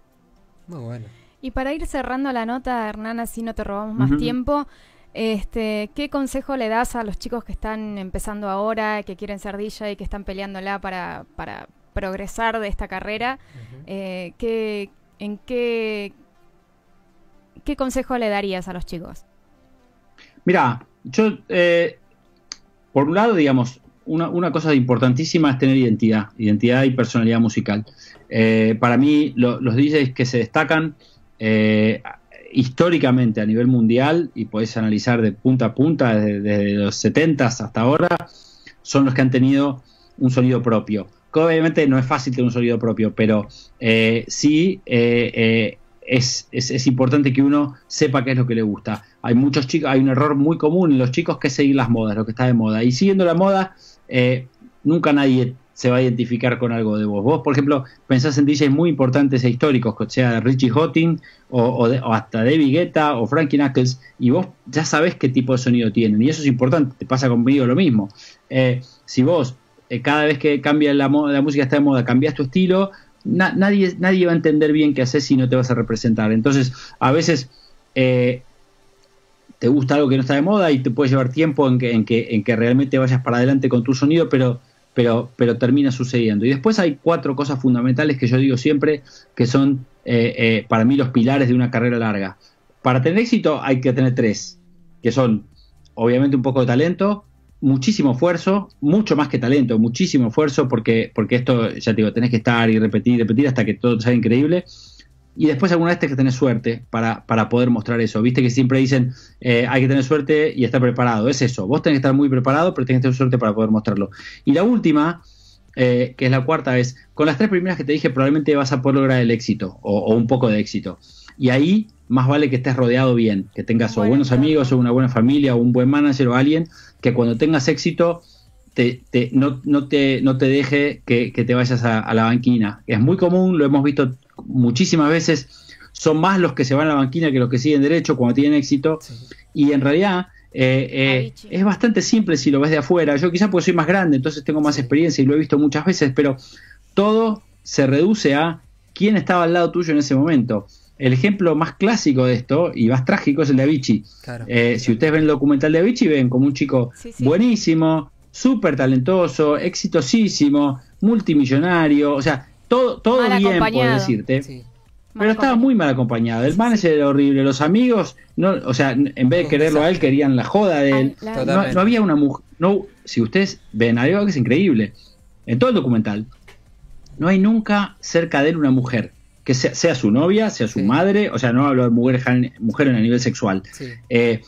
Muy bueno. Y para ir cerrando la nota, Hernán, así no te robamos más tiempo, este, ¿Qué consejo le das a los chicos que están empezando ahora, que quieren ser DJ y que están peleándola para, para progresar de esta carrera? Eh, ¿qué, ¿En qué, qué consejo le darías a los chicos? Mira, yo, eh, por un lado, digamos, una, cosa importantísima es tener identidad, identidad y personalidad musical. Eh, para mí, los DJs que se destacan, históricamente a nivel mundial, y podéis analizar de punta a punta, desde, los 70 hasta ahora, son los que han tenido un sonido propio. obviamente no es fácil tener un sonido propio, pero eh, sí eh, eh, es, importante que uno sepa qué es lo que le gusta. Hay muchos chicos, hay un error muy común en los chicos que es seguir las modas, lo que está de moda. Y siguiendo la moda, nunca nadie se va a identificar con algo de vos. Vos, por ejemplo, pensás en DJs muy importantes e históricos, o sea Richie Hotting o, hasta David Guetta o Frankie Knuckles, y vos ya sabés qué tipo de sonido tienen, y eso es importante, te pasa conmigo lo mismo. Eh, si vos, eh, cada vez que cambia la, la, música está de moda, cambias tu estilo, nadie, nadie va a entender bien qué haces si no te vas a representar. Entonces, a veces... Eh, te gusta algo que no está de moda y te puede llevar tiempo en que, en que, en que realmente vayas para adelante con tu sonido, pero pero, pero termina sucediendo. Y después hay cuatro cosas fundamentales que yo digo siempre que son eh, eh, para mí los pilares de una carrera larga. Para tener éxito hay que tener tres, que son obviamente un poco de talento, muchísimo esfuerzo, mucho más que talento, muchísimo esfuerzo, porque, porque esto, ya te digo, tenés que estar y repetir, y repetir hasta que todo sea increíble y después alguna vez que tener suerte para, para, poder mostrar eso. Viste que siempre dicen eh, hay que tener suerte y estar preparado. Es eso. Vos tenés que estar muy preparado, pero tenés que tener suerte para poder mostrarlo. Y la última, eh, que es la cuarta, es con las tres primeras que te dije, probablemente vas a poder lograr el éxito o, un poco de éxito. Y ahí más vale que estés rodeado bien, que tengas o buenos amigos o una buena familia o un buen manager o alguien que cuando tengas éxito te, te, no, no, te, no te deje que, te vayas a, a la banquina. Es muy común, lo hemos visto muchísimas veces son más los que se van a la banquina que los que siguen derecho cuando tienen éxito. Y en realidad eh, eh, es bastante simple si lo ves de afuera. Yo quizás porque soy más grande, entonces tengo más experiencia y lo he visto muchas veces, pero todo se reduce a quién estaba al lado tuyo en ese momento. El ejemplo más clásico de esto y más trágico es el de Avicii. Eh, si ustedes ven el documental de Avicii, ven como un chico buenísimo, súper talentoso, exitosísimo, multimillonario. O sea, todo, bien, por decirte. Pero estaba muy mal acompañado. El manager era horrible. Los amigos, no, o sea, en vez de quererlo a él, querían la joda de él. No, había una mujer. No, si ustedes ven algo que es increíble, en todo el documental, no hay nunca cerca de él una mujer. Que sea, su novia, sea su madre, o sea, no hablo de mujeres mujer a nivel sexual. Eh,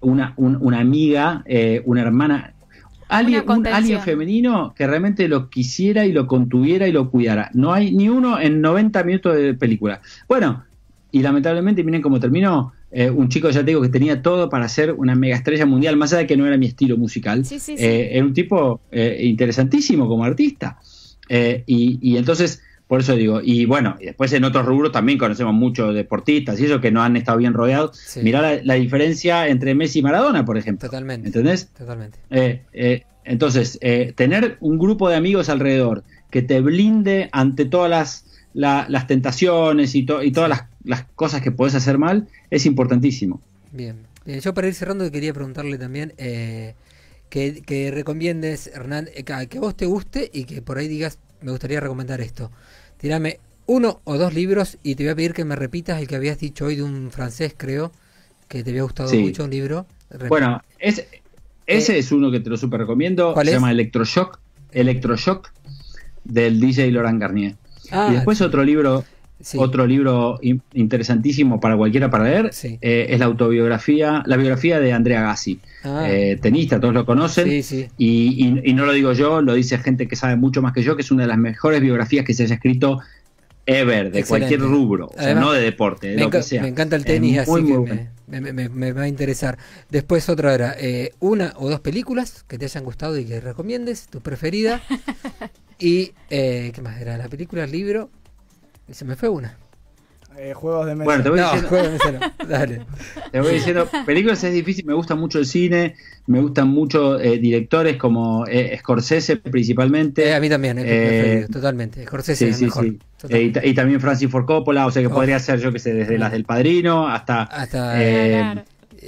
una, amiga, eh, una hermana, alguien, un alguien femenino que realmente lo quisiera y lo contuviera y lo cuidara. No hay ni uno en 90 minutos de película. Bueno, y lamentablemente, miren cómo terminó. Eh, un chico, ya te digo, que tenía todo para ser una mega estrella mundial, más allá de que no era mi estilo musical. Eh, era un tipo eh, interesantísimo como artista. y, entonces por eso digo, y bueno, y después en otros rubros también conocemos muchos deportistas y eso que no han estado bien rodeados. Mirá la, diferencia entre Messi y Maradona, por ejemplo. Totalmente. ¿Entendés? Totalmente. Eh, eh, entonces, eh, tener un grupo de amigos alrededor que te blinde ante todas las, tentaciones y, todas las, cosas que podés hacer mal es importantísimo. Bien. yo para ir cerrando quería preguntarle también... Que, recomiendes, Hernán, que, que vos te guste y que por ahí digas, me gustaría recomendar esto. Tírame uno o dos libros y te voy a pedir que me repitas el que habías dicho hoy de un francés, creo, que te había gustado mucho un libro. Bueno, ese eh, es uno que te lo super recomiendo. se llama Electroshock. Electroshock del DJ Laurent Garnier. Ah, y después otro libro otro libro interesantísimo para cualquiera para leer eh, es la autobiografía, la biografía de Andrea Gassi, ah. eh, tenista, todos lo conocen, y, no lo digo yo, lo dice gente que sabe mucho más que yo, que es una de las mejores biografías que se haya escrito ever, de cualquier rubro, no de deporte, de lo que sea. Me encanta el tenis, así me, va a interesar. Después otra era, eh, una o dos películas que te hayan gustado y que recomiendes, tu preferida. y, ¿qué más era? La película, el libro se me fue una. Eh, juegos de mesa. Bueno, te voy diciendo. Te voy diciendo, películas es difícil, me gusta mucho el cine, me gustan mucho eh, directores como eh, Scorsese principalmente. a mí también, totalmente. Scorsese sí, sí, Sí. Y, también Francis Ford Coppola, o sea que oh. podría ser yo que sé, desde las del Padrino hasta. hasta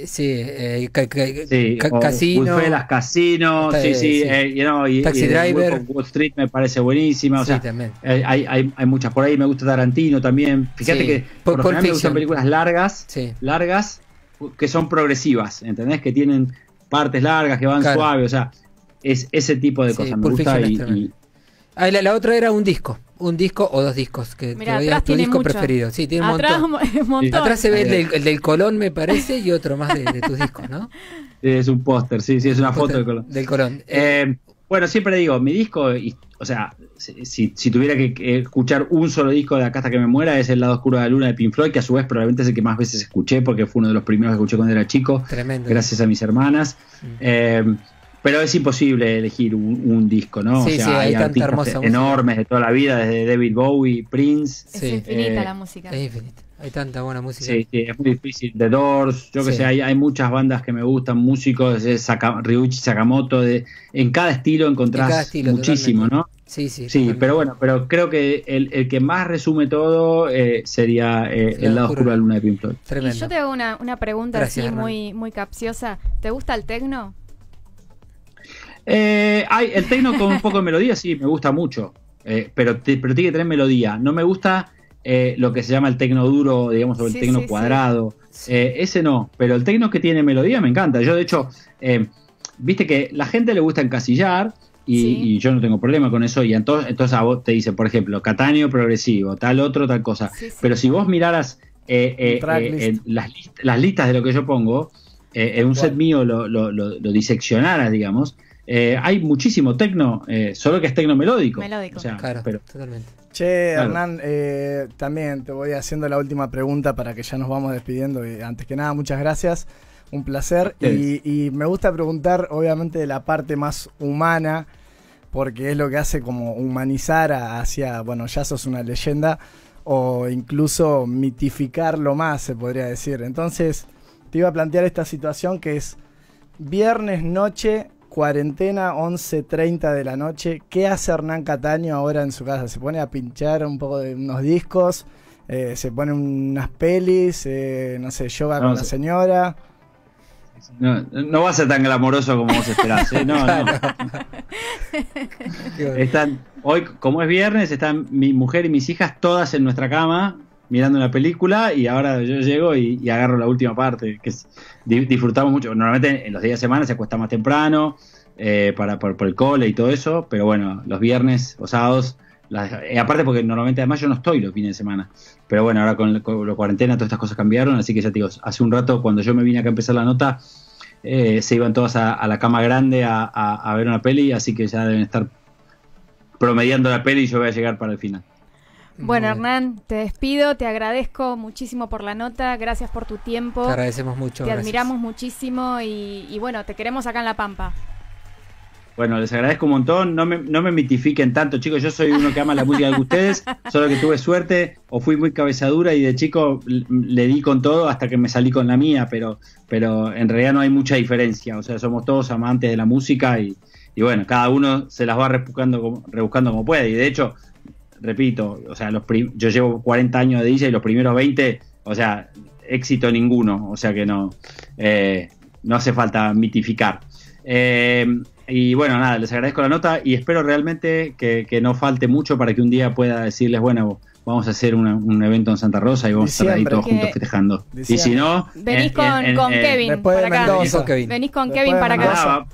Sí, eh, sí casino. sí, sí, eh, Taxi Driver. Wall Street me parece buenísima. O sea, eh, hay, hay, hay, muchas. Por ahí me gusta Tarantino también. Fíjate que por, por, películas largas, largas, que son progresivas, ¿entendés? Que tienen partes largas, que van suaves o sea, es ese tipo de cosas. Me gusta y, ah, la, otra era un disco un disco o dos discos que te tu disco preferido. Sí, tiene un montón. Atrás se ve el del, Colón, me parece, y otro más de, tus discos, ¿no? Es un póster, sí, sí, es, una foto del Colón. Del Colón. Eh, bueno, siempre digo, mi disco, o sea, si, si, tuviera que escuchar un solo disco de la hasta que me muera, es El lado oscuro de la luna de Pink Floyd, que a su vez probablemente es el que más veces escuché, porque fue uno de los primeros que escuché cuando era chico. Gracias a mis hermanas. Mm. Eh, pero es imposible elegir un, disco, ¿no? Sí, sí, hay, hay artistas enormes de toda la vida, desde David Bowie, Prince. Sí. Es infinita la música. Es infinita. Hay tanta buena música. Sí, sí, es muy difícil. The Doors, yo que sé, hay, hay, muchas bandas que me gustan, músicos, de Ryuichi Sakamoto, de, en cada estilo encontrás muchísimo, ¿no? Sí, sí. Sí, pero bueno, pero creo que el, que más resume todo eh, sería eh, El lado oscuro. de la luna de Pink Tremendo. yo te hago una, una pregunta así muy, muy capciosa. ¿Te gusta el tecno? hay, eh, el techno con un poco de melodía, sí, me gusta mucho. Eh, pero, te, pero tiene que tener melodía. No me gusta eh, lo que se llama el tecno duro, digamos, o el tecno cuadrado. ese no, pero el tecno que tiene melodía me encanta. Yo, de hecho, viste que la gente le gusta encasillar y, y, yo no tengo problema con eso. Y entonces, a vos te dice por ejemplo, Catania progresivo, tal otro, tal cosa. pero si vos miraras las, listas de lo que yo pongo, en un set mío lo, lo, lo, lo diseccionaras, digamos, eh, hay muchísimo tecno, eh, solo que es tecno melódico. claro, totalmente. Che, Hernán, eh, también te voy haciendo la última pregunta para que ya nos vamos despidiendo. Y antes que nada, muchas gracias. Un placer. Y, me gusta preguntar, obviamente, de la parte más humana, porque es lo que hace como humanizar hacia, bueno, ya sos una leyenda, o incluso mitificarlo más, se podría decir. Entonces, te iba a plantear esta situación que es viernes noche Cuarentena, 11.30 de la noche. ¿Qué hace Hernán Cataño ahora en su casa? ¿Se pone a pinchar un poco de unos discos? Eh, ¿Se pone unas pelis? Eh, no sé, yoga con la señora. No, va a ser tan glamoroso como vos esperás, ¿eh? No, no. hoy, como es viernes, están mi mujer y mis hijas todas en nuestra cama mirando una película y ahora yo llego y, agarro la última parte, que disfrutamos mucho. Normalmente en los días de semana se acuesta más temprano eh, para, por, el cole y todo eso, pero bueno, los viernes o sábados, eh, aparte porque normalmente además yo no estoy los fines de semana, pero bueno, ahora con, la cuarentena todas estas cosas cambiaron, así que ya te digo, hace un rato cuando yo me vine acá a empezar la nota, eh, se iban todas a, la cama grande a ver una peli, así que ya deben estar promediando la peli y yo voy a llegar para el final. Bueno, Hernán, te despido, te agradezco muchísimo por la nota, gracias por tu tiempo. Te agradecemos mucho. Te admiramos muchísimo y, bueno, te queremos acá en La Pampa. Bueno, les agradezco un montón, no me, mitifiquen tanto, chicos, yo soy uno que ama la música de ustedes, solo que tuve suerte o fui muy cabezadura y de chico le di con todo hasta que me salí con la mía, pero, pero en realidad no hay mucha diferencia, o sea, somos todos amantes de la música y, bueno, cada uno se las va rebuscando como, rebuscando como puede. Y de hecho, repito, o sea, los yo llevo 40 años de DJ y los primeros 20, o sea, éxito ninguno, o sea que no, eh, no hace falta mitificar. Eh, y bueno, nada, les agradezco la nota y espero realmente que, no falte mucho para que un día pueda decirles, bueno, vamos a hacer un evento en Santa Rosa y vamos a estar ahí todos juntos festejando. Y si no... Venís con, Kevin. para acá. Venís con Kevin para acá.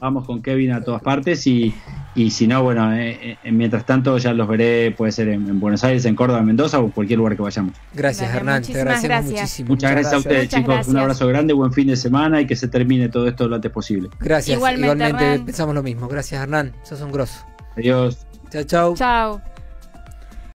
vamos con Kevin a todas partes y, y si no, bueno, eh, eh, eh, mientras tanto ya los veré, puede ser en, Buenos Aires, en Córdoba, en Mendoza o cualquier lugar que vayamos. Gracias, Hernán. Te agradecemos muchísimo. Muchas, gracias, a ustedes, chicos. Un abrazo grande, buen fin de semana y que se termine todo esto lo antes posible. Gracias. Igualmente, pensamos lo mismo. Gracias, Hernán. Sos un grosso. Adiós. Chao, chao. Chao.